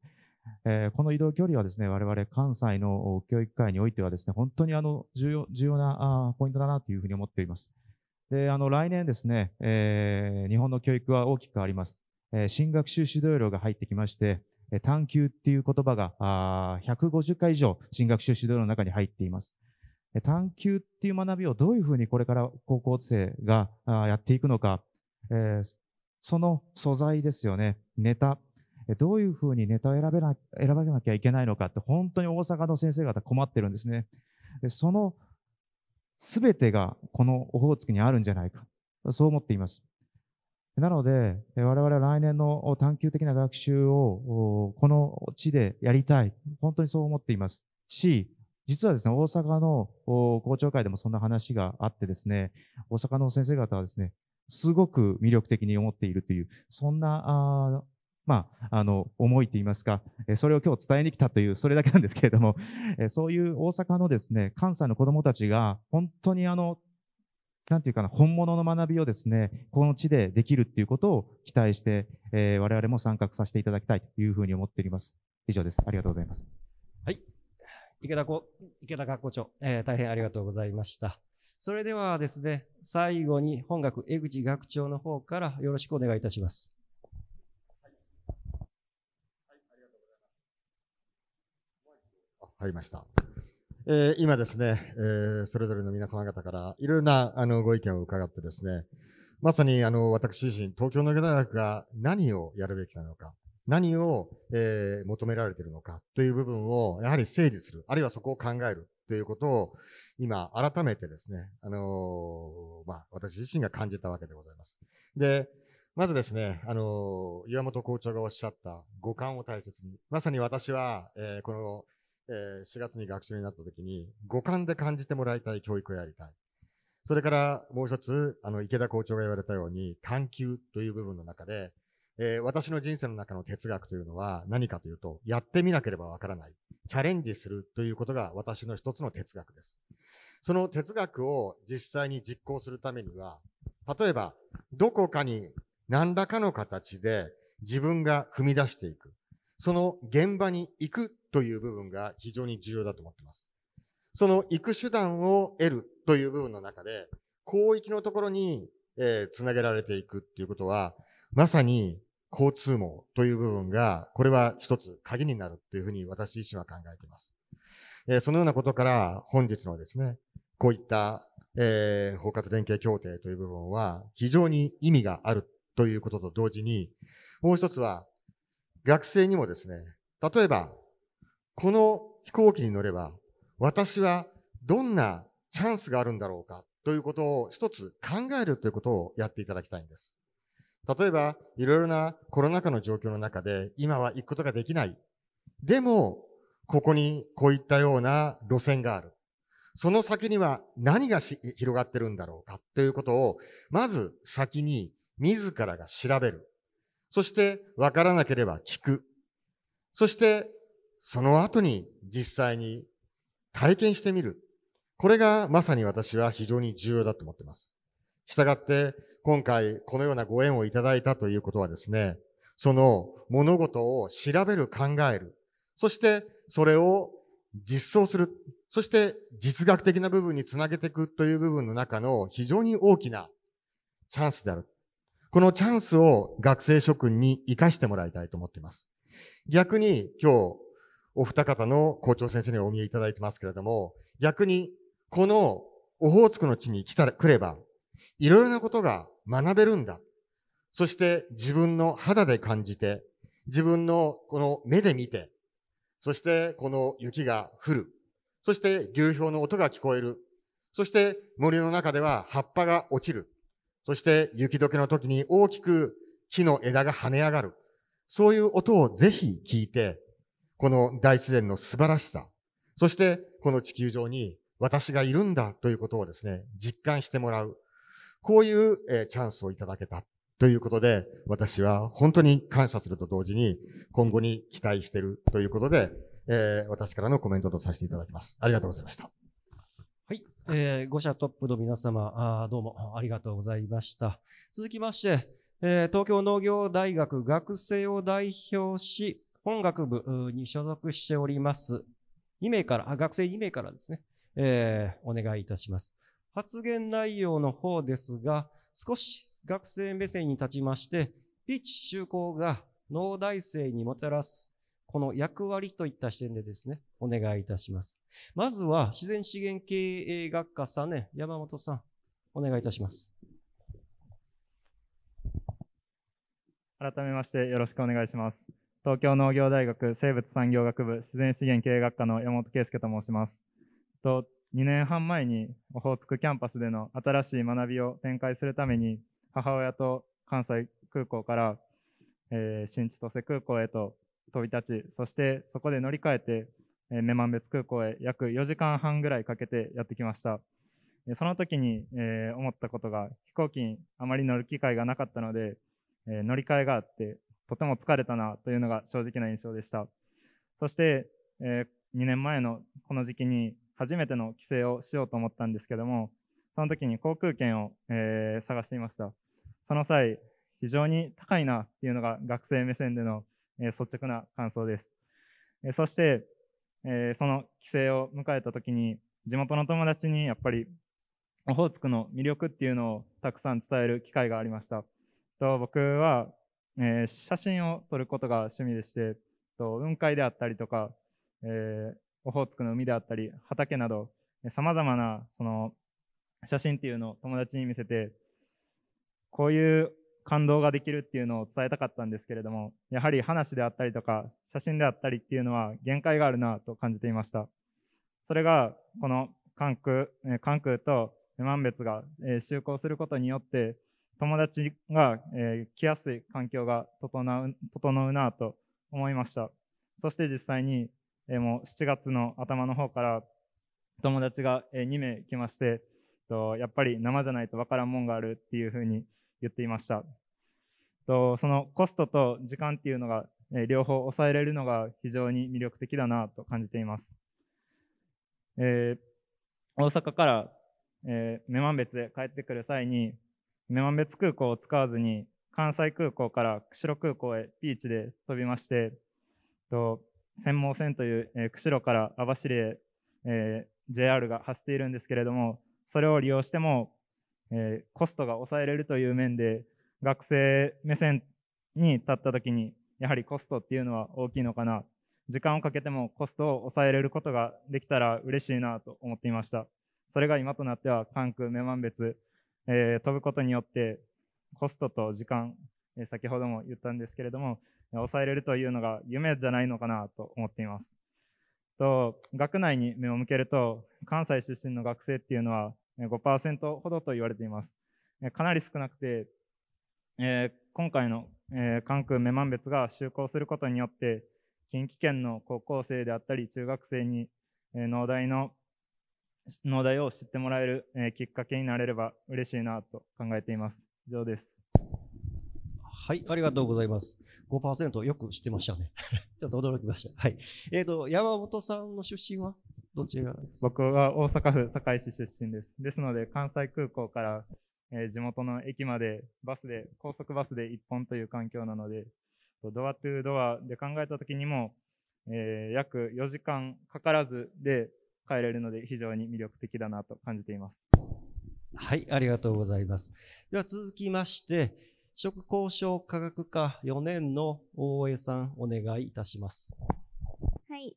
えー、この移動距離はですね、我々関西の教育界においてはですね、本当にあの重要重要なあポイントだなというふうに思っています。で、あの来年ですね、えー、日本の教育は大きく変わります。えー、新学習指導領が入ってきまして、え探求っていう言葉があ150回以上新学習指導の中に入っています。え探求っていう学びをどういうふうにこれから高校生があやっていくのか、えその素材ですよね。ネタどういうふうにネタを選べな選ばなきゃいけないのかって、本当に大阪の先生方困ってるんですね。でその全てがこのオホーツクにあるんじゃないか。そう思っています。なので、我々は来年の探究的な学習をこの地でやりたい。本当にそう思っていますし、実はですね、大阪の校長会でもそんな話があってですね、大阪の先生方はですね、すごく魅力的に思っているという、そんなまあ、あの思いと言いますか、それを今日伝えに来たという、それだけなんですけれども、そういう大阪のですね関西の子どもたちが、本当にあのなんていうかな、本物の学びをですね、この地でできるっていうことを期待して、えー、我々も参画させていただきたいというふうに思っております。以上です。ありがとうございます。はい。池田子、池田学校長、えー、大変ありがとうございました。それではですね、最後に本学江口学長の方からよろしくお願いいたします。入りました。えー、今ですね、えー、それぞれの皆様方からいろいろなあのご意見を伺ってですね、まさにあの私自身、東京農業大学が何をやるべきなのか、何を、えー、求められているのかという部分をやはり整理する、あるいはそこを考えるということを今改めてですね、あのまあ、私自身が感じたわけでございます。で、まずですね、あの岩本校長がおっしゃった五感を大切に、まさに私は、えこのえー、4月に学習になった時に、五感で感じてもらいたい教育をやりたい。それからもう一つ、あの、池田校長が言われたように、探求という部分の中で、えー、私の人生の中の哲学というのは何かというと、やってみなければわからない。チャレンジするということが私の一つの哲学です。その哲学を実際に実行するためには、例えば、どこかに何らかの形で自分が踏み出していく。その現場に行くという部分が非常に重要だと思っています。その行く手段を得るという部分の中で、広域のところに、えー、つなげられていくっていうことは、まさに交通網という部分が、これは一つ鍵になるというふうに私自身は考えています。えー、そのようなことから、本日のですね、こういった、えー、包括連携協定という部分は、非常に意味があるということと同時に、もう一つは、学生にもですね、例えばこの飛行機に乗れば、私はどんなチャンスがあるんだろうかということを一つ考えるということをやっていただきたいんです。例えば、いろいろなコロナ禍の状況の中で、今は行くことができない。でも、ここにこういったような路線がある。その先には何が広がってるんだろうかということを、まず先に自らが調べる。そして、わからなければ聞く。そして、その後に実際に体験してみる。これがまさに私は非常に重要だと思っています。したがって、今回このようなご縁をいただいたということはですね、その物事を調べる、考える。そしてそれを実装する。そして実学的な部分につなげていくという部分の中の非常に大きなチャンスである。このチャンスを学生諸君に活かしてもらいたいと思っています。逆に今日お二方の校長先生にお見えいただいてますけれども、逆に、このオホーツクの地に来たら、来れば、いろいろなことが学べるんだ。そして自分の肌で感じて、自分のこの目で見て、そしてこの雪が降る。そして流氷の音が聞こえる。そして森の中では葉っぱが落ちる。そして雪解けの時に大きく木の枝が跳ね上がる。そういう音をぜひ聞いて、この大自然の素晴らしさ、そしてこの地球上に私がいるんだということをですね、実感してもらう。こういう、えチャンスをいただけたということで、私は本当に感謝すると同時に、今後に期待しているということで、えー、私からのコメントとさせていただきます。ありがとうございました。はい。えー、5社トップの皆様あ、どうもありがとうございました。続きまして、えー、東京農業大学学生を代表し、本学部に所属しております、2名から、あ学生2名からですね、えー、お願いいたします。発言内容の方ですが、少し学生目線に立ちまして、ピーチ修行が農大生にもたらす、この役割といった視点でですね、お願いいたします。まずは、自然資源経営学科3年、ね、山本さん、お願いいたします。改めましてよろしくお願いします。東京農業大学生物産業学部自然資源経営学科の山本圭介と申します。と2年半前にオホーツクキャンパスでの新しい学びを展開するために母親と関西空港から、えー、新千歳空港へと飛び立ちそしてそこで乗り換えて、えー、女満別空港へ約4時間半ぐらいかけてやってきました。その時に、えー、思ったことが飛行機にあまり乗る機会がなかったので、えー、乗り換えがあってとても疲れたなというのが正直な印象でした。そして、えー、2年前のこの時期に初めての帰省をしようと思ったんですけども、その時に航空券を、えー、探していました。その際、非常に高いなっていうのが学生目線での、えー、率直な感想です。えそして、えその帰省を迎えた時に、地元の友達にやっぱりオホーツクの魅力っていうのをたくさん伝える機会がありました。と僕はえー、写真を撮ることが趣味でして、と雲海であったりとか、えー、オホーツクの海であったり、畑など、さまざまなその写真っていうのを友達に見せて、こういう感動ができるっていうのを伝えたかったんですけれども、やはり話であったりとか、写真であったりっていうのは限界があるなと感じていました。それが、この関空、関空と万別が就航することによって、友達が、えー、来やすい環境が整う整うなと思いました。そして実際に、えー、もう7月の頭の方から友達が、えー、2名来まして、とやっぱり生じゃないとわからんもんがあるっていうふうに言っていました。とそのコストと時間っていうのが、えー、両方抑えられるのが非常に魅力的だなと感じています。えー、大阪から、えー、女満別へ帰ってくる際に、満別空港を使わずに関西空港から釧路空港へピーチで飛びまして、と専門線という、えー、釧路から網走へ、えー、JR が走っているんですけれども、それを利用しても、えー、コストが抑えれるという面で、学生目線に立ったときに、やはりコストっていうのは大きいのかな。時間をかけてもコストを抑えれることができたら嬉しいなと思っていました。それが今となっては関空、女満別、え飛ぶことによってコストと時間、え先ほども言ったんですけれども、抑えれるというのが夢じゃないのかなと思っています。と学内に目を向けると、関西出身の学生っていうのは5%ほどと言われています。かなり少なくて、え今回の、え関空女満別が就航することによって、近畿圏の高校生であったり中学生に、え農大の農大を知ってもらえる、えー、きっかけになれれば嬉しいなと考えています。以上です。はい、ありがとうございます。5%よく知ってましたね。ちょっと驚きました。はい。えっ、ー、と、山本さんの出身はどちらです僕は大阪府堺市出身です。ですので、関西空港から、えー、地元の駅までバスで、高速バスで一本という環境なので、ドアトゥードアで考えた時にも、えー、約4時間かからずで、変えられるので非常に魅力的だなと感じています。はい、ありがとうございます。では続きまして、食交渉科学科4年の大江さん、お願いいたします。はい。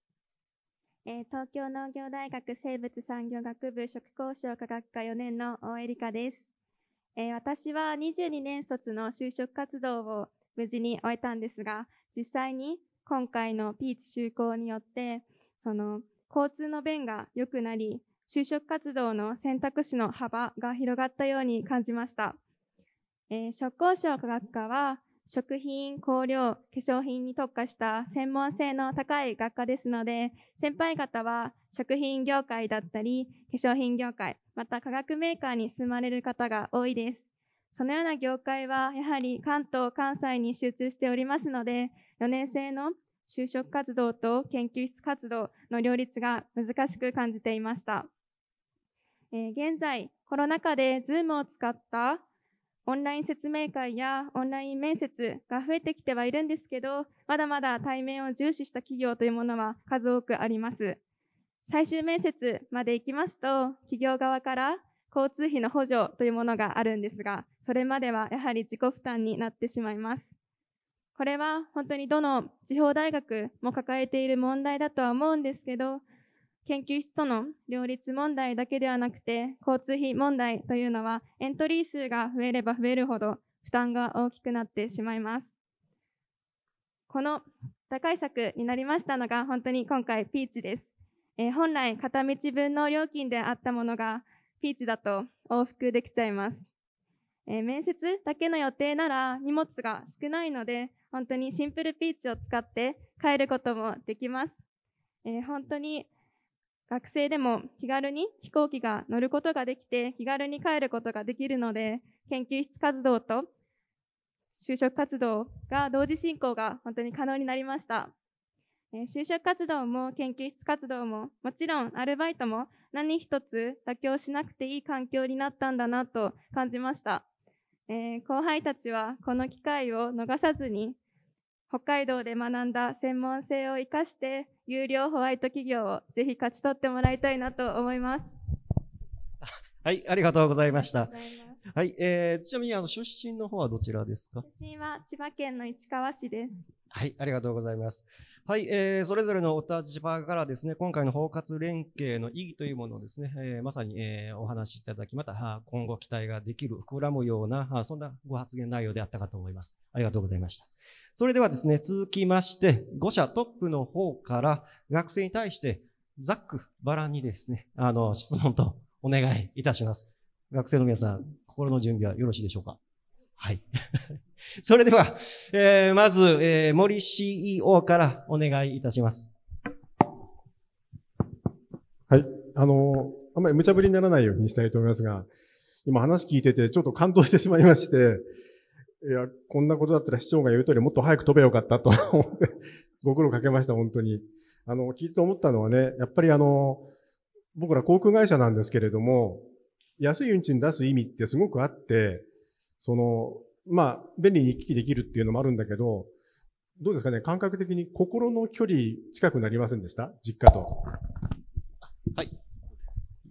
えー、東京農業大学生物産業学部食交渉科学科4年の大江理香です。えー、私は22年卒の就職活動を無事に終えたんですが、実際に今回のピーチ就航によって、その交通の便が良くなり、就職活動の選択肢の幅が広がったように感じました。えー、職工省科学科は、食品、香料、化粧品に特化した専門性の高い学科ですので、先輩方は食品業界だったり、化粧品業界、また化学メーカーに進まれる方が多いです。そのような業界は、やはり関東、関西に集中しておりますので、4年生の就職活動と研究室活動の両立が難しく感じていました。え現在、コロナ禍で Zoom を使ったオンライン説明会やオンライン面接が増えてきてはいるんですけど、まだまだ対面を重視した企業というものは数多くあります。最終面接まで行きますと、企業側から交通費の補助というものがあるんですが、それまではやはり自己負担になってしまいます。これは本当にどの地方大学も抱えている問題だとは思うんですけど、研究室との両立問題だけではなくて、交通費問題というのは、エントリー数が増えれば増えるほど負担が大きくなってしまいます。この打開策になりましたのが、本当に今回ピーチです。えー、本来片道分の料金であったものが、ピーチだと往復できちゃいます。えー、面接だけの予定なら荷物が少ないので、本当にシンプルピーチを使って帰ることもできます。えー、本当に学生でも気軽に飛行機が乗ることができて気軽に帰ることができるので研究室活動と就職活動が同時進行が本当に可能になりました。え就職活動も研究室活動ももちろんアルバイトも何一つ妥協しなくていい環境になったんだなと感じました、えー、後輩たちはこの機会を逃さずに北海道で学んだ専門性を生かして、有料ホワイト企業をぜひ勝ち取ってもらいたいなと思います。はい、ありがとうございました。はい、えー、ちなみにあの出身の方はどちらですか出身は千葉県の市川市です。はい、ありがとうございます。はい、えー、それぞれのお立場からですね、今回の包括連携の意義というものをですね、えー、まさに、えー、お話しいただき、また今後期待ができる、膨らむような、そんなご発言内容であったかと思います。ありがとうございました。それではですね、続きまして、5社トップの方から学生に対して、ざっくばらにですね、あの、質問とお願いいたします。学生の皆さん、心の準備はよろしいでしょうかはい。それでは、えー、まず、えー、森 CEO からお願いいたします。はい。あのあんまり無茶ぶりにならないようにしたいと思いますが、今話聞いててちょっと感動してしまいまして、いや、こんなことだったら市長が言う通りもっと早く飛べよかったと 思って、ご苦労かけました、本当に。あの、聞いて思ったのはね、やっぱりあの、僕ら航空会社なんですけれども、安い運賃出す意味ってすごくあって、その、まあ、便利に行き来できるっていうのもあるんだけど、どうですかね、感覚的に心の距離近くなりませんでした実家と。はい。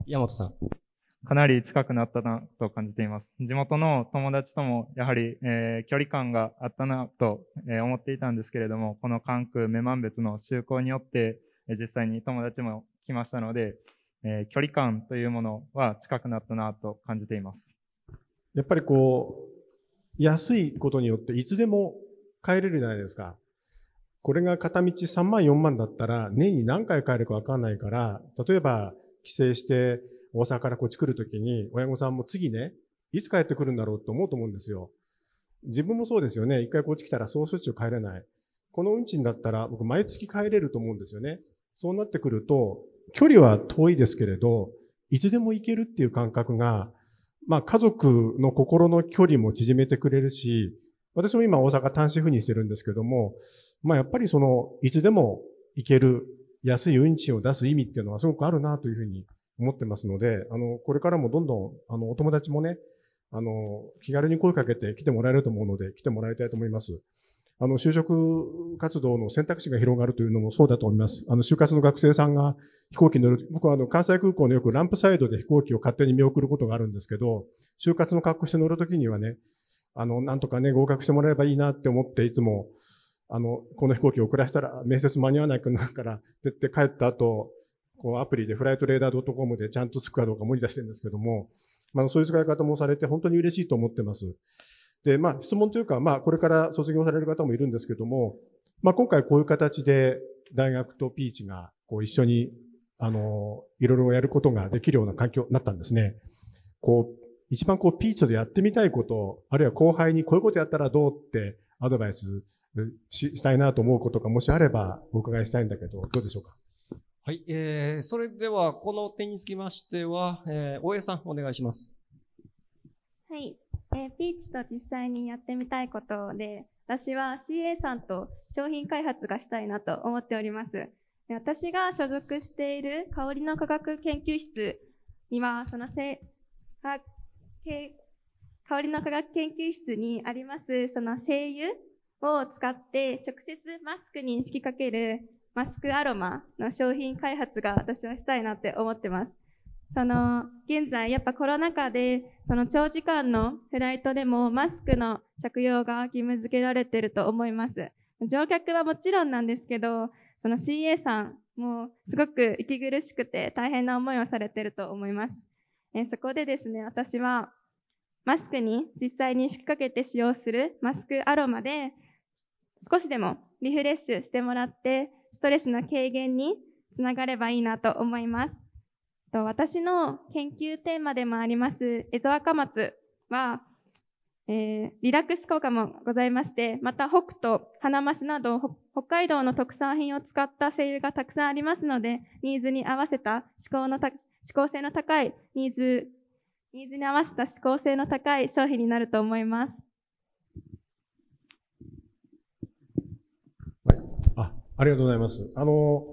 山本さん。かなり近くなったなと感じています。地元の友達ともやはり、えー、距離感があったなと、えー、思っていたんですけれども、この関空女満別の就航によって、えー、実際に友達も来ましたので、え距離感というものは近くなったなと感じています。やっぱりこう、安いことによっていつでも帰れるじゃないですか。これが片道3万4万だったら年に何回帰るかわかんないから、例えば帰省して大阪からこっち来るときに、親御さんも次ね、いつ帰ってくるんだろうと思うと思うんですよ。自分もそうですよね。一回こっち来たらそうしょっちゅう帰れない。この運賃だったら僕毎月帰れると思うんですよね。そうなってくると、距離は遠いですけれど、いつでも行けるっていう感覚が、まあ家族の心の距離も縮めてくれるし、私も今大阪単身赴任してるんですけども、まあやっぱりその、いつでも行ける安い運賃を出す意味っていうのはすごくあるなというふうに思ってますので、あの、これからもどんどん、あの、お友達もね、あの、気軽に声かけて来てもらえると思うので、来てもらいたいと思います。あの、就職活動の選択肢が広がるというのもそうだと思います。あの、就活の学生さんが飛行機に乗る、僕はあの、関西空港のよくランプサイドで飛行機を勝手に見送ることがあるんですけど、就活の格好して乗るときにはね、あの、なんとかね、合格してもらえればいいなって思って、いつも、あの、この飛行機を遅らせたら面接間に合わないくなるから、って言って帰った後、こうアプリでフライトレーダー .com でちゃんとつくかどうか無理出してるんですけども、まあ、そういう使い方もされて本当に嬉しいと思ってます。で、まあ、質問というか、まあ、これから卒業される方もいるんですけども、まあ、今回こういう形で大学とピーチがこう一緒に、あの、いろいろやることができるような環境になったんですね。こう、一番こうピーチでやってみたいこと、あるいは後輩にこういうことやったらどうってアドバイスしたいなと思うことがもしあればお伺いしたいんだけど、どうでしょうかはい、えー、それではこの点につきましては、えー、大江さんお願いします。はい、えー、ピーチと実際にやってみたいことで、私は CA さんと商品開発がしたいなと思っております。私が所属している香りの科学研究室には、そのせ香りの科学研究室にあります、その精油を使って直接マスクに吹きかけるマスクアロマの商品開発が私はしたいなって思ってます。その、現在やっぱコロナ禍で、その長時間のフライトでもマスクの着用が義務付けられてると思います。乗客はもちろんなんですけど、その CA さんもすごく息苦しくて大変な思いをされてると思います。えそこでですね、私はマスクに実際に吹っかけて使用するマスクアロマで少しでもリフレッシュしてもらってストレスの軽減につながればいいなと思います。私の研究テーマでもあります、エゾアカマツは、えー、リラックス効果もございまして、また北斗、花増しなど北海道の特産品を使った精油がたくさんありますので、ニーズに合わせた思考の思考性の高いニーズ、ニーズに合わせた思考性の高い商品になると思います。ありがとうございます。あの、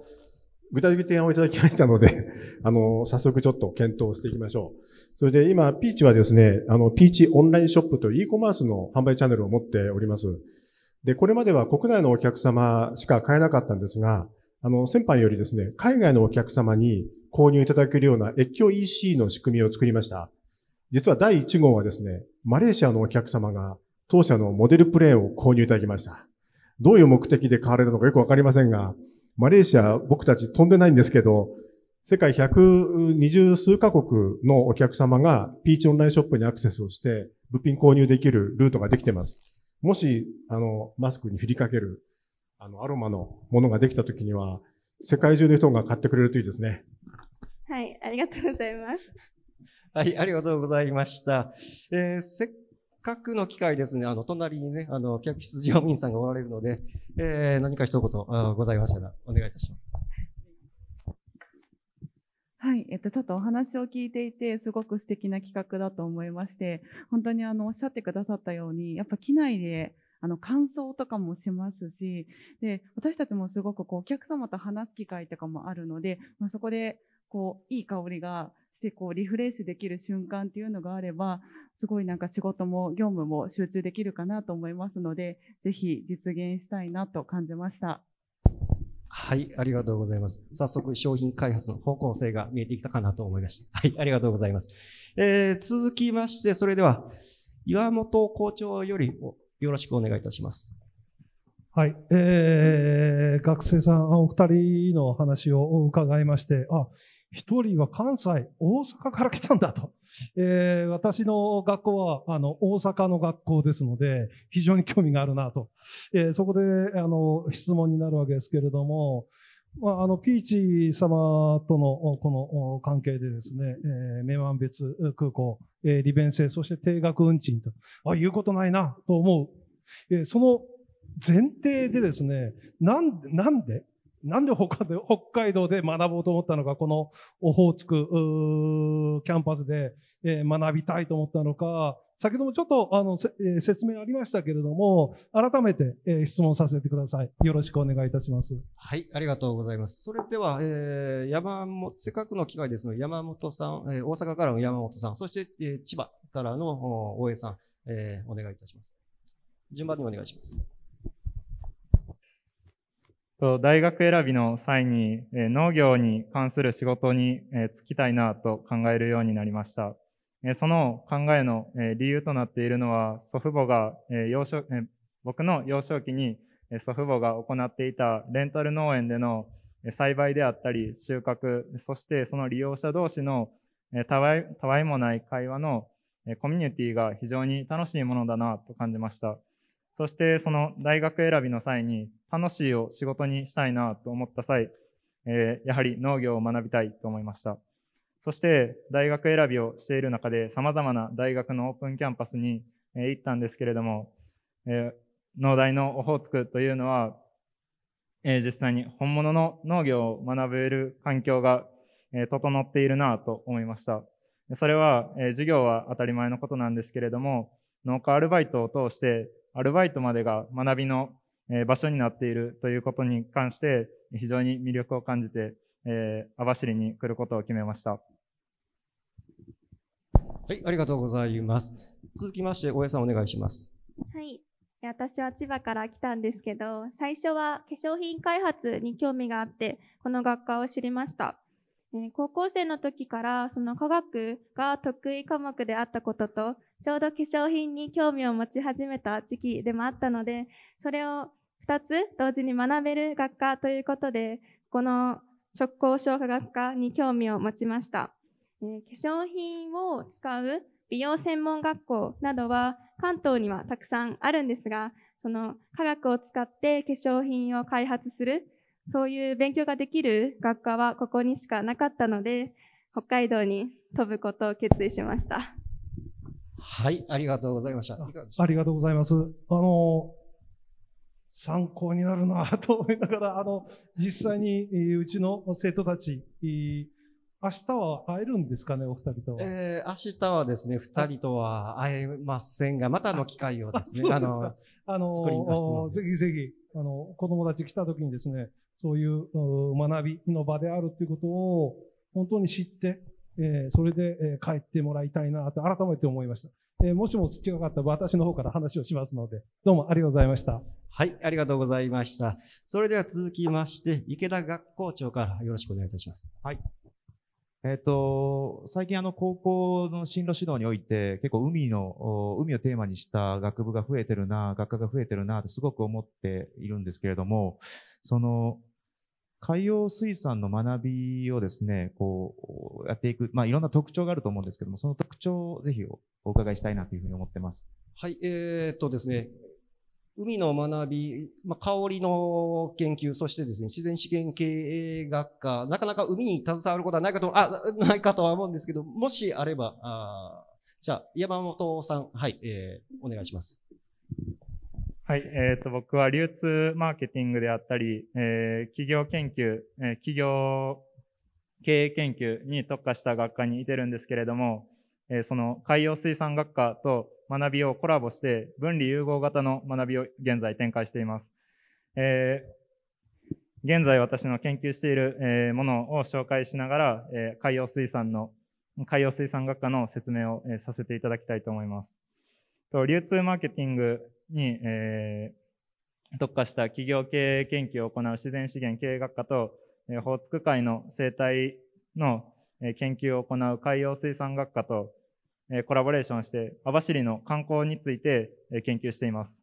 具体的提案をいただきましたので、あの、早速ちょっと検討していきましょう。それで今、ピーチはですね、あの、ピーチオンラインショップという e コマースの販売チャンネルを持っております。で、これまでは国内のお客様しか買えなかったんですが、あの、先般よりですね、海外のお客様に購入いただけるような越境 EC の仕組みを作りました。実は第1号はですね、マレーシアのお客様が当社のモデルプレーンを購入いただきました。どういう目的で買われたのかよくわかりませんが、マレーシア、僕たち飛んでないんですけど、世界120数カ国のお客様がピーチオンラインショップにアクセスをして、物品購入できるルートができてます。もし、あの、マスクに振りかける、あの、アロマのものができたときには、世界中の人が買ってくれるといいですね。はい、ありがとうございます。はい、ありがとうございました。えーくの機会ですね、あの、隣にね、あの、客室乗務員さんがおられるので、えー、何か一言ございましたら、お願いいたします。はい、えっと、ちょっとお話を聞いていて、すごく素敵な企画だと思いまして、本当にあの、おっしゃってくださったように、やっぱ機内で、あの、感想とかもしますし、で、私たちもすごくこう、お客様と話す機会とかもあるので、まあ、そこで、こう、いい香りがしてこうリフレッシュできる瞬間っていうのがあれば、すごいなんか仕事も業務も集中できるかなと思いますので、ぜひ実現したいなと感じました。はい、ありがとうございます。早速、商品開発の方向性が見えてきたかなと思いました。はい、ありがとうございます。えー、続きまして、それでは、岩本校長よりよろしくお願いいたします。はい、えー、学生さんお二人の話を伺いまして、あ、一人は関西、大阪から来たんだと。えー、私の学校は、あの、大阪の学校ですので、非常に興味があるなと。えー、そこで、あの、質問になるわけですけれども、まあ、あの、ピーチ様との、この関係でですね、えー、名満別空港、えー、利便性、そして定額運賃と、あ、言うことないな、と思う。えー、その前提でですね、なんなんで、なんで他で、北海道で学ぼうと思ったのか、このオホーツク、キャンパスで、えー、学びたいと思ったのか、先ほどもちょっと、あの、えー、説明ありましたけれども、改めて、えー、質問させてください。よろしくお願いいたします。はい、ありがとうございます。それでは、えー、山本、せっかくの機会ですので、山本さん、えー、大阪からの山本さん、そして、えー、千葉からの大江さん、えー、お願いいたします。順番にお願いします。大学選びの際に、農業に関する仕事に、就きたいなと考えるようになりました。その考えの、理由となっているのは、祖父母が、幼少僕の幼少期に、祖父母が行っていたレンタル農園での栽培であったり収穫、そしてその利用者同士の、たわいもない会話の、コミュニティが非常に楽しいものだなと感じました。そしてその大学選びの際に、楽しいを仕事にしたいなと思った際、えー、やはり農業を学びたいと思いました。そして大学選びをしている中で様々な大学のオープンキャンパスに、え行ったんですけれども、えー、農大のオホーツクというのは、え実際に本物の農業を学べる環境が、え整っているなと思いました。それは、え授業は当たり前のことなんですけれども、農家アルバイトを通してアルバイトまでが学びの場所になっているということに関して非常に魅力を感じて、えー、網走に来ることを決めました。はい、ありがとうございます。続きまして、大江さんお願いします。はい。私は千葉から来たんですけど、最初は化粧品開発に興味があって、この学科を知りました。え高校生の時からその科学が得意科目であったことと、ちょうど化粧品に興味を持ち始めた時期でもあったので、それを2つ同時に学べる学科ということで、この職工商科学科に興味を持ちました。え化粧品を使う美容専門学校などは関東にはたくさんあるんですが、その科学を使って化粧品を開発するそういう勉強ができる学科はここにしかなかったので、北海道に飛ぶことを決意しました。はい、ありがとうございました。ありがとうございます。あの、参考になるなと思いながら、あの、実際にうちの生徒たち、明日は会えるんですかね、お二人とは。えー、明日はですね、二人とは会えませんが、またの機会をですね、あの、あのー、作りますので。ぜひぜひ、あの、子供たち来た時にですね、そういう学びの場であるということを本当に知って、えそれで帰ってもらいたいなと改めて思いました。えもしも違かったら私の方から話をしますので、どうもありがとうございました。はい、ありがとうございました。それでは続きまして、池田学校長からよろしくお願いいたします。はい。えっ、ー、と、最近あの高校の進路指導において結構海の、海をテーマにした学部が増えてるな、学科が増えてるなってすごく思っているんですけれども、その、海洋水産の学びをですね、こう、やっていく、まあ、いろんな特徴があると思うんですけども、その特徴をぜひお伺いしたいなというふうに思ってます。はい、えー、っとですね、海の学び、まあ、香りの研究、そしてですね、自然資源経営学科、なかなか海に携わることはないかと、あ、ないかとは思うんですけど、もしあれば、あじゃあ、山本さん、はい、えー、お願いします。はい、えっ、ー、と、僕は流通マーケティングであったり、えー、企業研究、えー、企業経営研究に特化した学科にいてるんですけれども、えー、その海洋水産学科と学びをコラボして、分離融合型の学びを現在展開しています。えー、現在私の研究している、えー、ものを紹介しながら、えー、海洋水産の、海洋水産学科の説明を、えー、させていただきたいと思います。と流通マーケティングに、えー、特化した企業経営研究を行う自然資源経営学科と、えー、法ク会の生態の、え研究を行う海洋水産学科と、えー、コラボレーションして、網走の観光について、えー、研究しています。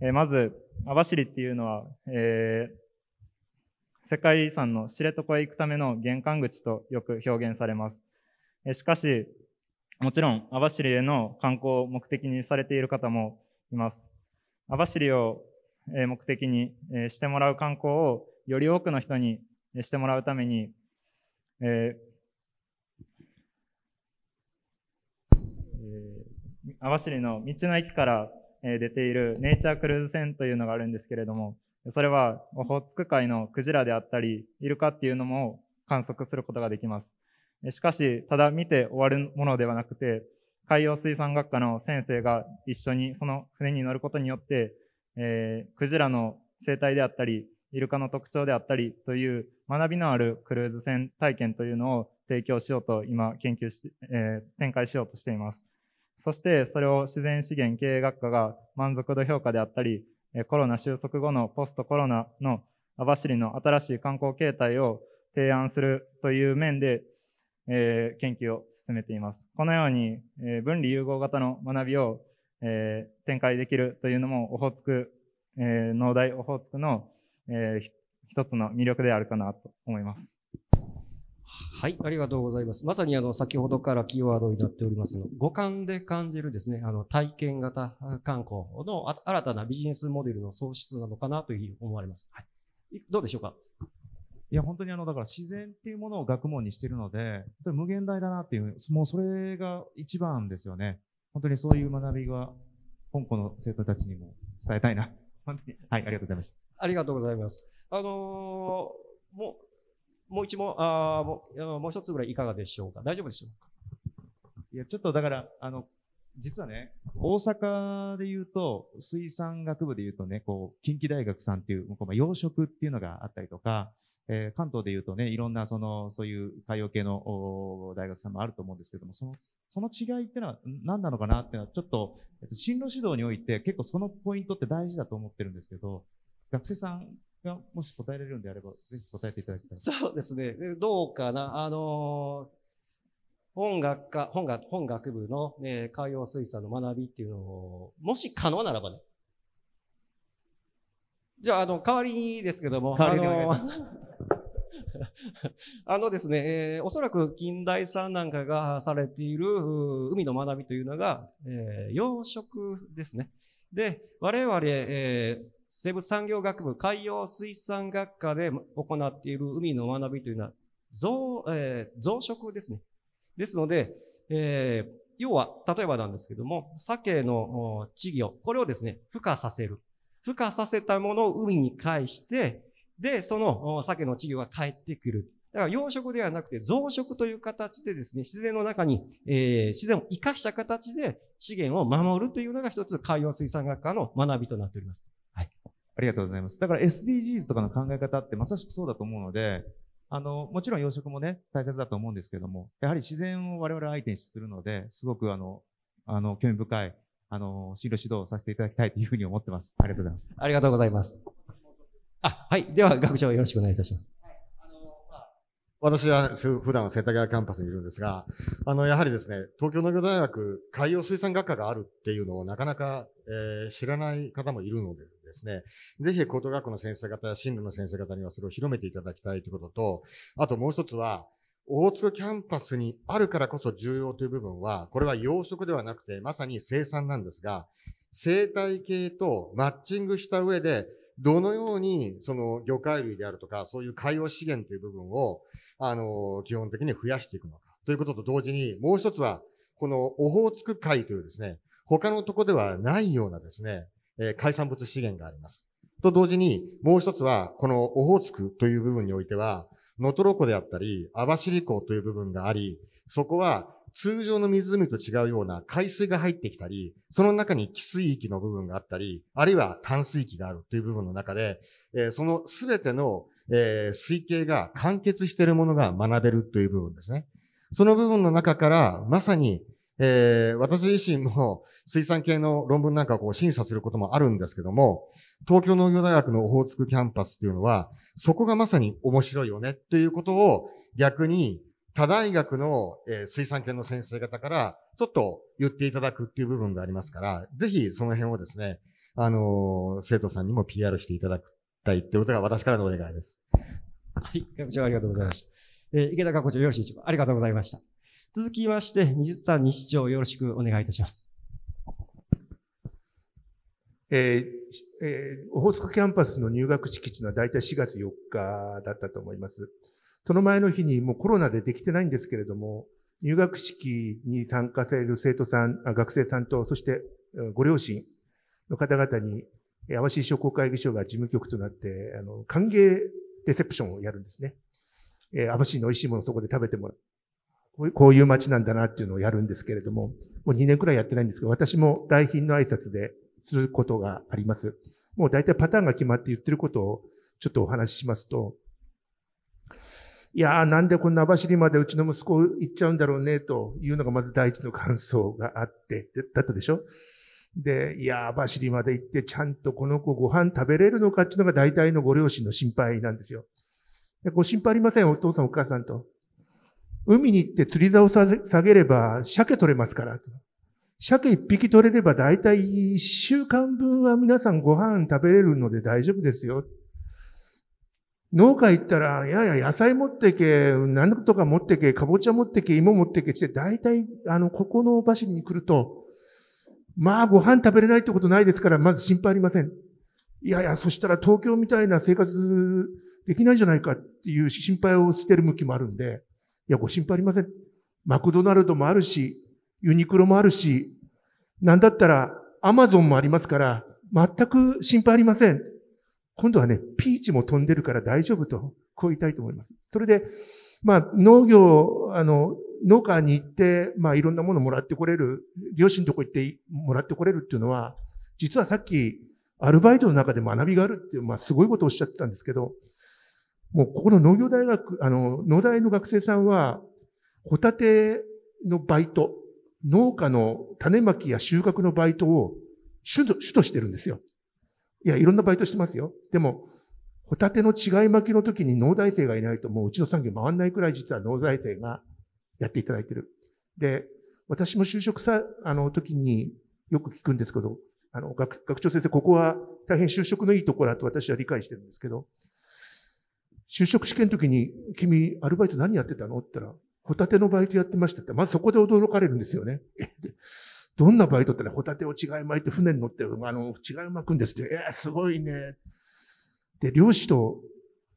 えー、まず、網走っていうのは、えー、世界遺産の知床へ行くための玄関口とよく表現されます。しかし、もちろん網走への観光を目的にされている方もいます。網走を目的にしてもらう観光をより多くの人にしてもらうために、えー、網走の道の駅から出ているネイチャークルーズ船というのがあるんですけれども、それはオホーツク海のクジラであったり、イルカっていうのも観測することができます。しかし、ただ見て終わるものではなくて、海洋水産学科の先生が一緒にその船に乗ることによって、えー、クジラの生態であったり、イルカの特徴であったりという学びのあるクルーズ船体験というのを提供しようと今研究して、えー、展開しようとしています。そしてそれを自然資源経営学科が満足度評価であったり、コロナ収束後のポストコロナの網走の新しい観光形態を提案するという面でえー、研究を進めています。このように、えー、分離融合型の学びを、えー、展開できるというのも、オホーツク、えー、農大オホーツクの、えー、一つの魅力であるかなと思います。はい、ありがとうございます。まさにあの、先ほどからキーワードになっておりますの、五感で感じるですね、あの、体験型観光の新たなビジネスモデルの創出なのかなというふうに思われます。はい。どうでしょうかいや、本当にあの、だから自然っていうものを学問にしてるので、本当に無限大だなっていう、もうそれが一番ですよね。本当にそういう学びは、本校の生徒たちにも伝えたいな。本当に。はい、ありがとうございました。ありがとうございます。あのー、もう、もう一問、あもう、もう一つぐらいいかがでしょうか。大丈夫でしょうか。いや、ちょっとだから、あの、実はね、大阪で言うと、水産学部で言うとね、こう、近畿大学さんっていう、うまあ、養殖っていうのがあったりとか、えー、関東で言うとね、いろんなその、そういう海洋系の大学さんもあると思うんですけども、その、その違いってのは何なのかなっていうのは、ちょっと、進路指導において結構そのポイントって大事だと思ってるんですけど、学生さんがもし答えられるんであれば、ぜひ答えていただきたい。そうですね。どうかな。あの本学科、本学、本学部の、ね、海洋水産の学びっていうのを、もし可能ならばね。じゃあ、あの、代わりにですけども、代わりにお願いします。あのですね、えー、おそらく近代さんなんかがされている海の学びというのが、えー、養殖ですね。で、我々、えー、生物産業学部海洋水産学科で行っている海の学びというのは増、えー、増殖ですね。ですので、えー、要は、例えばなんですけども、鮭の稚魚、これをですね、孵化させる。孵化させたものを海に返して、で、その鮭の稚魚が帰ってくる。だから養殖ではなくて増殖という形でですね、自然の中に、えー、自然を生かした形で資源を守るというのが一つ海洋水産学科の学びとなっております。はい。ありがとうございます。だから SDGs とかの考え方ってまさしくそうだと思うので、あの、もちろん養殖もね、大切だと思うんですけども、やはり自然を我々相手にするので、すごくあの、あの、興味深い、あの、進路指導をさせていただきたいというふうに思ってます。ありがとうございます。ありがとうございます。あ、はい。では、学長よろしくお願いいたします。私は普段は世田谷キャンパスにいるんですが、あの、やはりですね、東京農業大学海洋水産学科があるっていうのをなかなか、えー、知らない方もいるのでですね、ぜひ高等学校の先生方や進路の先生方にはそれを広めていただきたいということと、あともう一つは、大津キャンパスにあるからこそ重要という部分は、これは養殖ではなくて、まさに生産なんですが、生態系とマッチングした上で、どのように、その魚介類であるとか、そういう海洋資源という部分を、あの、基本的に増やしていくのか。ということと同時に、もう一つは、このオホーツク海というですね、他のとこではないようなですね、え海産物資源があります。と同時に、もう一つは、このオホーツクという部分においては、能ロ湖であったり、網走湖という部分があり、そこは通常の湖と違うような海水が入ってきたり、その中に寄水域の部分があったり、あるいは淡水域があるという部分の中で、えそのすべての、え水系が完結しているものが学べるという部分ですね。その部分の中から、まさに、えー、私自身も水産系の論文なんかをこう審査することもあるんですけども、東京農業大学のオホーツクキャンパスっていうのは、そこがまさに面白いよねっていうことを逆に他大学の、え水産系の先生方からちょっと言っていただくっていう部分がありますから、ぜひその辺をですね、あの生徒さんにも PR していただきたいってことが私からのお願いです。はい、学長ありがとうございました。えー、池田学校長よろしいでしょうか。ありがとうございました。続きまして、二術さん、西長よろしくお願いいたします。えーえー、オホーツクキャンパスの入学式地いうのは大体4月4日だったと思います。その前の日にもうコロナでできてないんですけれども、入学式に参加される生徒さん、学生さんと、そしてご両親の方々に、淡路商工会議所が事務局となって、あの、歓迎レセプションをやるんですね。えー、網走の美味しいものをそこで食べてもらう。こういう街なんだなっていうのをやるんですけれども、もう2年くらいやってないんですけど、私も来賓の挨拶ですることがあります。もう大体パターンが決まって言ってることをちょっとお話ししますと、いやーなんでこんな網走までうちの息子行っちゃうんだろうね、というのがまず第一の感想があって、だったでしょで、いやー網走まで行ってちゃんとこの子ご飯食べれるのかっていうのが大体のご両親の心配なんですよ。ご心配ありません、お父さんお母さんと。海に行って釣り竿を下げれば鮭取れますから。鮭一匹取れれば大体一週間分は皆さんご飯食べれるので大丈夫ですよ。農家行ったら、いやいや、野菜持ってけ、何とか持ってけ、かぼちゃ持ってけ、芋持ってけって、大体、あの、ここの場所に来ると、まあ、ご飯食べれないってことないですから、まず心配ありません。いやいや、そしたら東京みたいな生活できないじゃないかっていう心配を捨てる向きもあるんで、いや、ご心配ありません。マクドナルドもあるし、ユニクロもあるし、なんだったら、アマゾンもありますから、全く心配ありません。今度はね、ピーチも飛んでるから大丈夫と、こう言いたいと思います。それで、まあ、農業、あの、農家に行って、まあ、いろんなものもらってこれる、両親のとこ行ってもらってこれるっていうのは、実はさっき、アルバイトの中で学びがあるっていう、まあ、すごいことをおっしゃってたんですけど、もう、ここの農業大学、あの、農大の学生さんは、ホタテのバイト、農家の種まきや収穫のバイトを主としてるんですよ。いや、いろんなバイトしてますよ。でも、ホタテの違い巻きの時に農大生がいないともううちの産業回んないくらい実は農大生がやっていただいてる。で、私も就職さ、あの時によく聞くんですけど、あの、学学長先生、ここは大変就職のいいところだと私は理解してるんですけど、就職試験の時に、君、アルバイト何やってたのって言ったら、ホタテのバイトやってましたって、まずそこで驚かれるんですよね。どんなバイトってね、ホタテを違い巻いて船に乗って、あの、違い巻くんですって、えー、すごいね。で、漁師と、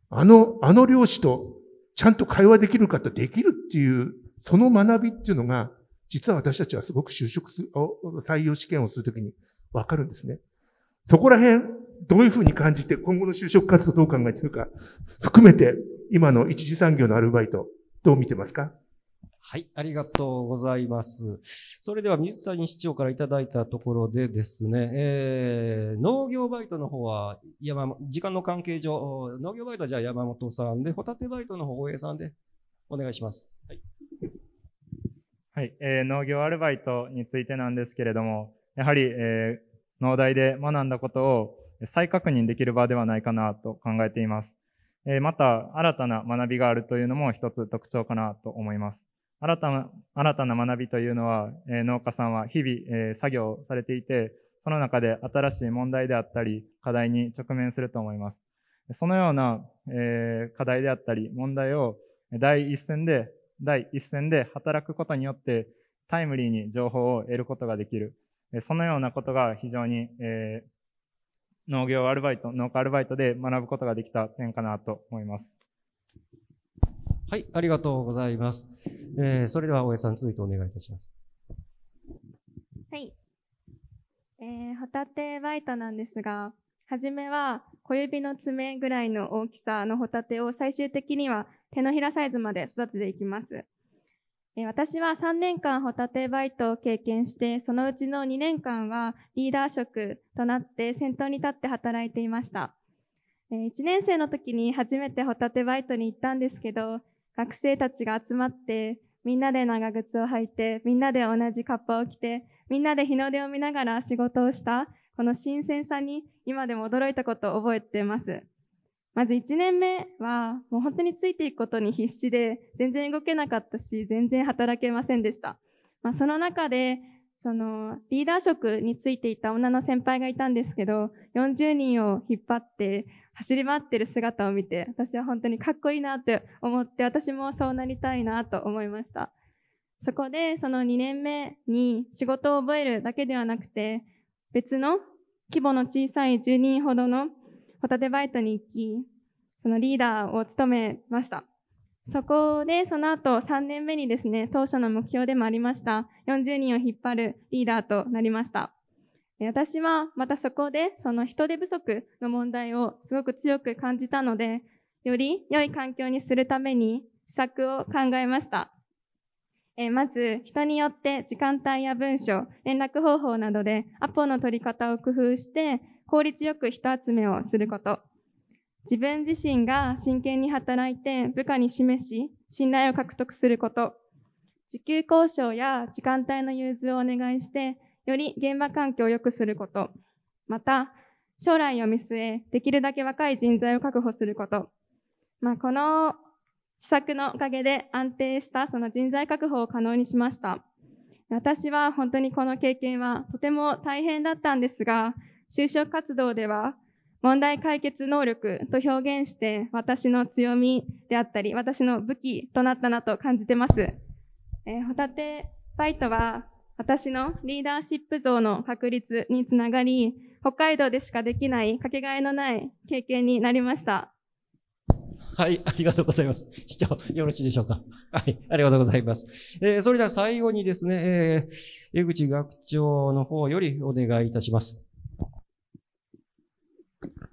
あの、あの漁師と、ちゃんと会話できるかとできるっていう、その学びっていうのが、実は私たちはすごく就職す、採用試験をするときにわかるんですね。そこら辺、どういうふうに感じて、今後の就職活動どう考えてるか、含めて、今の一次産業のアルバイト、どう見てますかはい、ありがとうございます。それでは水谷市長からいただいたところでですね、えー、農業バイトの方は山、時間の関係上、農業バイトはじゃあ山本さんで、ホタテバイトの方、大江さんでお願いします。はい。はい、えー、農業アルバイトについてなんですけれども、やはり、えー、農大で学んだことを再確認できる場ではないかなと考えています。えー、また、新たな学びがあるというのも一つ特徴かなと思います。新たな、新たな学びというのは、えー、農家さんは日々、えー、作業されていて、その中で新しい問題であったり、課題に直面すると思います。そのような、えー、課題であったり、問題を第一線で、第一線で働くことによって、タイムリーに情報を得ることができる。そのようなことが非常に、えー、農業アルバイト、農家アルバイトで学ぶことができた点かなと思います。はい、ありがとうございます。えー、それでは大江さん、続いてお願いいたします。はい。えー、ホタテバイトなんですが、はじめは小指の爪ぐらいの大きさのホタテを最終的には手のひらサイズまで育てていきます。え私は3年間ホタテバイトを経験して、そのうちの2年間はリーダー職となって先頭に立って働いていました。え1年生の時に初めてホタテバイトに行ったんですけど、学生たちが集まって、みんなで長靴を履いて、みんなで同じカッパを着て、みんなで日の出を見ながら仕事をした、この新鮮さに今でも驚いたことを覚えています。まず1年目は、もう本当についていくことに必死で、全然動けなかったし、全然働けませんでした。まあ、その中で、そのリーダー職についていた女の先輩がいたんですけど、40人を引っ張って、走り回ってる姿を見て、私は本当にかっこいいなって思って、私もそうなりたいなと思いました。そこで、その2年目に仕事を覚えるだけではなくて、別の規模の小さい10人ほどのホタテバイトに行き、そのリーダーを務めました。そこで、その後3年目にですね、当初の目標でもありました、40人を引っ張るリーダーとなりました。私はまたそこでその人手不足の問題をすごく強く感じたので、より良い環境にするために施策を考えました。えまず、人によって時間帯や文章、連絡方法などでアポの取り方を工夫して効率よく人集めをすること。自分自身が真剣に働いて部下に示し、信頼を獲得すること。時給交渉や時間帯の融通をお願いして、より現場環境を良くすること、また、将来を見据え、できるだけ若い人材を確保すること、まあ、この施策のおかげで安定したその人材確保を可能にしました。私は本当にこの経験はとても大変だったんですが、就職活動では問題解決能力と表現して私の強みであったり、私の武器となったなと感じてます。えー、ホタテバイトは私のリーダーシップ像の確立につながり、北海道でしかできないかけがえのない経験になりました。はい、ありがとうございます。市長、よろしいでしょうか。はい、ありがとうございます。えー、それでは最後にですね、えー、江口学長の方よりお願いいたします。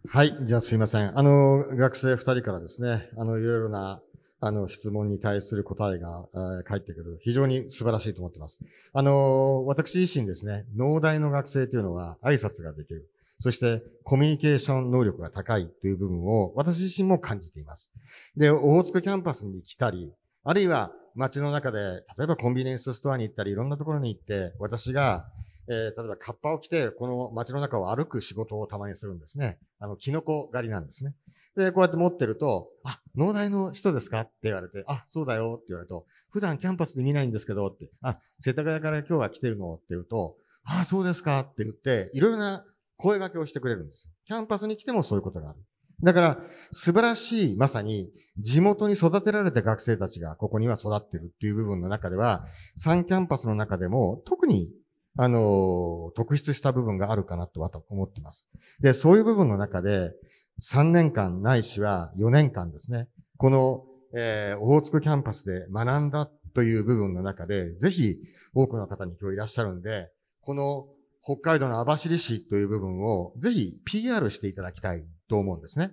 はい、じゃあすいません。あの、学生二人からですね、あの、いろいろなあの、質問に対する答えが、え返ってくる。非常に素晴らしいと思ってます。あの、私自身ですね、農大の学生というのは挨拶ができる。そして、コミュニケーション能力が高いという部分を私自身も感じています。で、大津区キャンパスに来たり、あるいは街の中で、例えばコンビニエンスストアに行ったり、いろんなところに行って、私が、えー、例えばカッパを着て、この街の中を歩く仕事をたまにするんですね。あの、キノコ狩りなんですね。で、こうやって持ってると、あ、農大の人ですかって言われて、あ、そうだよって言われると、普段キャンパスで見ないんですけどって、あ、世田谷から今日は来てるのって言うと、あ、そうですかって言って、いろいろな声掛けをしてくれるんですよ。キャンパスに来てもそういうことがある。だから、素晴らしい、まさに、地元に育てられた学生たちがここには育ってるっていう部分の中では、3キャンパスの中でも、特に、あの、特筆した部分があるかなとはと思ってます。で、そういう部分の中で、3年間ないしは4年間ですね、この、えー、オホーツクキャンパスで学んだという部分の中で、ぜひ多くの方に今日いらっしゃるんで、この北海道の網走市という部分をぜひ PR していただきたいと思うんですね。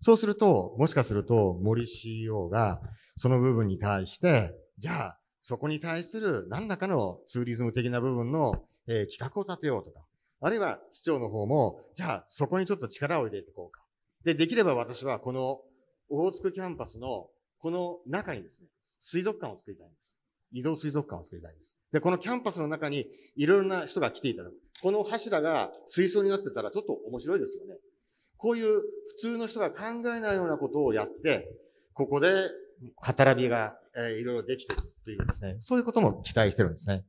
そうすると、もしかすると森 CEO がその部分に対して、じゃあそこに対する何らかのツーリズム的な部分の、えー、企画を立てようとか、あるいは市長の方も、じゃあそこにちょっと力を入れていこうか。で、できれば私はこの大津区キャンパスのこの中にですね、水族館を作りたいんです。移動水族館を作りたいんです。で、このキャンパスの中にいろいろな人が来ていただく。この柱が水槽になってたらちょっと面白いですよね。こういう普通の人が考えないようなことをやって、ここで語らびがいろいろできてるというですね、そういうことも期待してるんですね。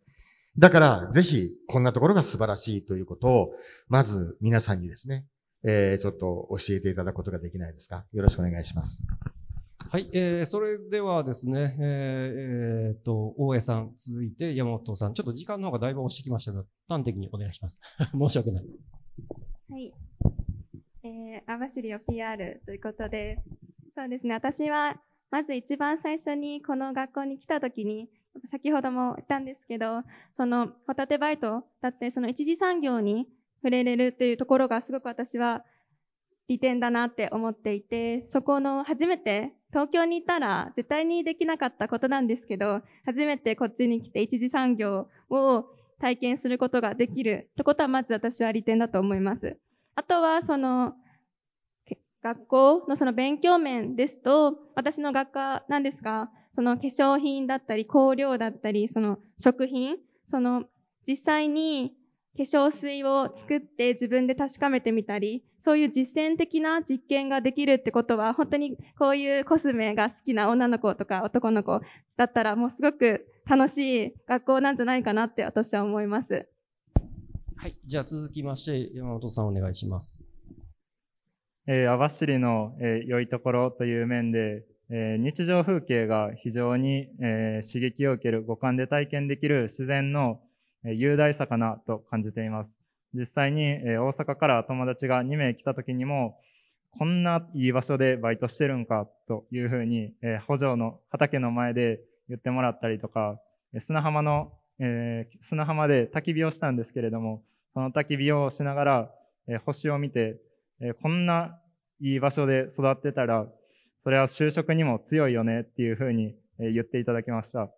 だから、ぜひ、こんなところが素晴らしいということを、まず皆さんにですね、えー、ちょっと教えていただくことができないですか。よろしくお願いします。はい、えー、それではですね、えー、えー、と、大江さん、続いて山本さん、ちょっと時間の方がだいぶ押してきましたが、端的にお願いします。申し訳ない。はい。えー、網走を PR ということで、そうですね、私は、まず一番最初にこの学校に来た時に、先ほども言ったんですけど、そのホタテバイトだって、その一次産業に触れれるというところがすごく私は利点だなって思っていて、そこの初めて東京にいたら絶対にできなかったことなんですけど、初めてこっちに来て一次産業を体験することができるってことはまず私は利点だと思います。あとはその学校のその勉強面ですと、私の学科なんですが、その化粧品だったり、香料だったり、その食品、その実際に化粧水を作って自分で確かめてみたり、そういう実践的な実験ができるってことは、本当にこういうコスメが好きな女の子とか男の子だったら、もうすごく楽しい学校なんじゃないかなって私は思います。はい。じゃあ続きまして、山本さんお願いします。えー、網走の、えー、良いところという面で、えー、日常風景が非常に、えー、刺激を受ける五感で体験できる自然の雄大さかなと感じています。実際に大阪から友達が2名来た時にも、こんないい場所でバイトしてるんかというふうに、え補助の畑の前で言ってもらったりとか、砂浜の、え砂浜で焚き火をしたんですけれども、その焚き火をしながら、え星を見て、えこんないい場所で育ってたら、それは就職にも強いよねっていうふうに、え言っていただきました。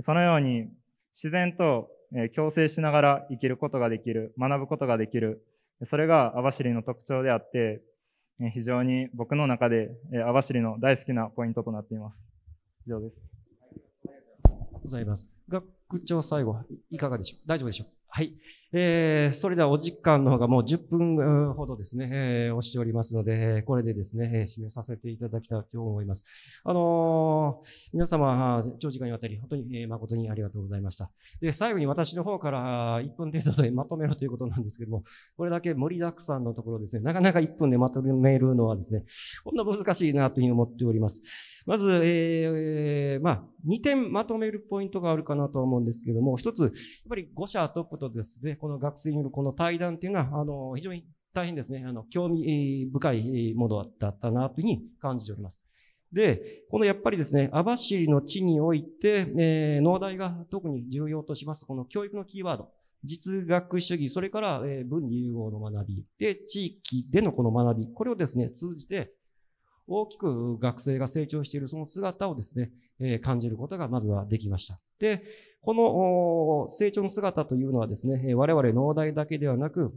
そのように自然とえー、共生しながら生きることができる、学ぶことができる、それが網走の特徴であって、え非常に僕の中で、え網走の大好きなポイントとなっています。以上です。ございます。学長最後、いかがでしょう大丈夫でしょうはい。えー、それではお時間の方がもう10分ほどですね、えー、押しておりますので、これでですね、締めさせていただきたいと思います。あのー、皆様、長時間にわたり、本当に、え誠にありがとうございました。で、最後に私の方から1分程度でまとめろということなんですけども、これだけ盛りだくさんのところですね、なかなか1分でまとめるのはですね、こんな難しいなというふうに思っております。まず、えー、まあ、2点まとめるポイントがあるかなと思うんですけども、1つ、やっぱり5社トップととですね、この学生によるこの対談っていうのは、あの、非常に大変ですね、あの、興味深いものだったなというふうに感じております。で、このやっぱりですね、網走の地において、えー、農大が特に重要とします、この教育のキーワード、実学主義、それから、えー、文理融合の学び、で、地域でのこの学び、これをですね、通じて、大きく学生が成長しているその姿をですね、え感じることがまずはできました。で、この成長の姿というのはですね、我々農大だけではなく、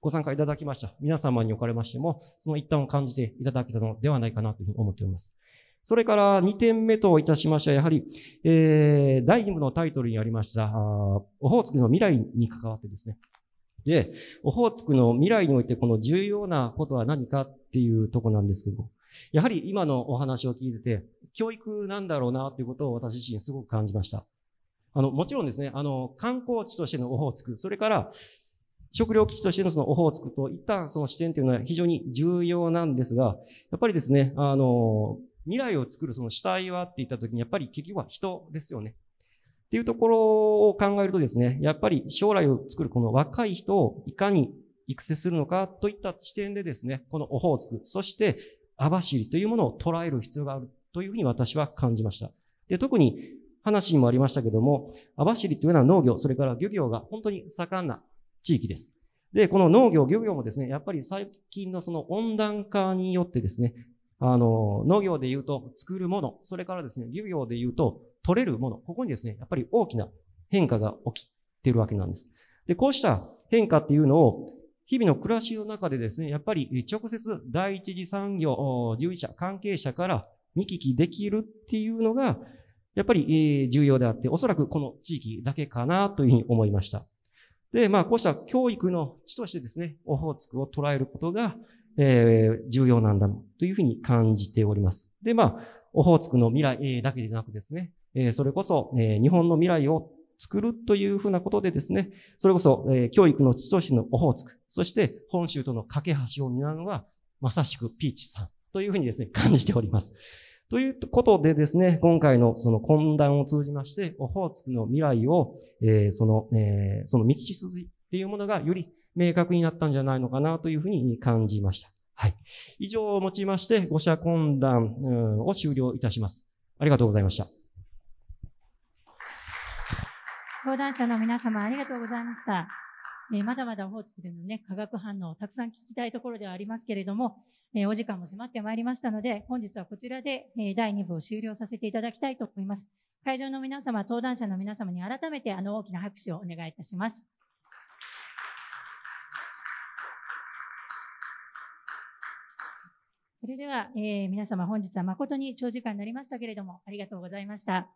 ご参加いただきました。皆様におかれましても、その一端を感じていただけたのではないかなというふうに思っております。それから2点目といたしましては、やはり、えー、第2部のタイトルにありました、オホーツクの未来に関わってですね。で、オホーツクの未来においてこの重要なことは何かっていうとこなんですけども、やはり今のお話を聞いてて、教育なんだろうなということを私自身すごく感じました。あの、もちろんですね、あの、観光地としてのオホーツク、それから、食料危機としてのそのオホーツクといったその視点というのは非常に重要なんですが、やっぱりですね、あの、未来を作るその主体はって言ったときに、やっぱり結局は人ですよね。っていうところを考えるとですね、やっぱり将来を作るこの若い人をいかに育成するのかといった視点でですね、このオホーツク、そして網走というものを捉える必要があるというふうに私は感じました。で、特に話にもありましたけども、網走というのは農業、それから漁業が本当に盛んな地域です。で、この農業、漁業もですね、やっぱり最近のその温暖化によってですね、あの、農業で言うと作るもの、それからですね、漁業で言うと取れるもの、ここにですね、やっぱり大きな変化が起きているわけなんです。で、こうした変化っていうのを日々の暮らしの中でですね、やっぱり直接第一次産業、従事者、関係者から見聞きできるっていうのが、やっぱり重要であって、おそらくこの地域だけかなというふうに思いました。で、まあ、こうした教育の地としてですね、オホーツクを捉えることが、えー、重要なんだというふうに感じております。で、まあ、オホーツクの未来だけでなくですね、それこそ日本の未来を作るというふうなことでですね、それこそ、えー、教育の父としてのオホーツク、そして本州との架け橋を担うのは、まさしくピーチさんというふうにですね、感じております。ということでですね、今回のその懇談を通じまして、オホーツクの未来を、えー、その、えー、その道筋っていうものがより明確になったんじゃないのかなというふうに感じました。はい。以上をもちまして、五社懇談を終了いたします。ありがとうございました。講談社の皆様ありがとうございました。えー、まだまだ大津区でのね、化学反応をたくさん聞きたいところではありますけれども、えー、お時間も迫ってまいりましたので、本日はこちらで、えー、第2部を終了させていただきたいと思います。会場の皆様、登壇者の皆様に改めてあの大きな拍手をお願いいたします。それでは、え皆様本日は誠に長時間になりましたけれども、ありがとうございました。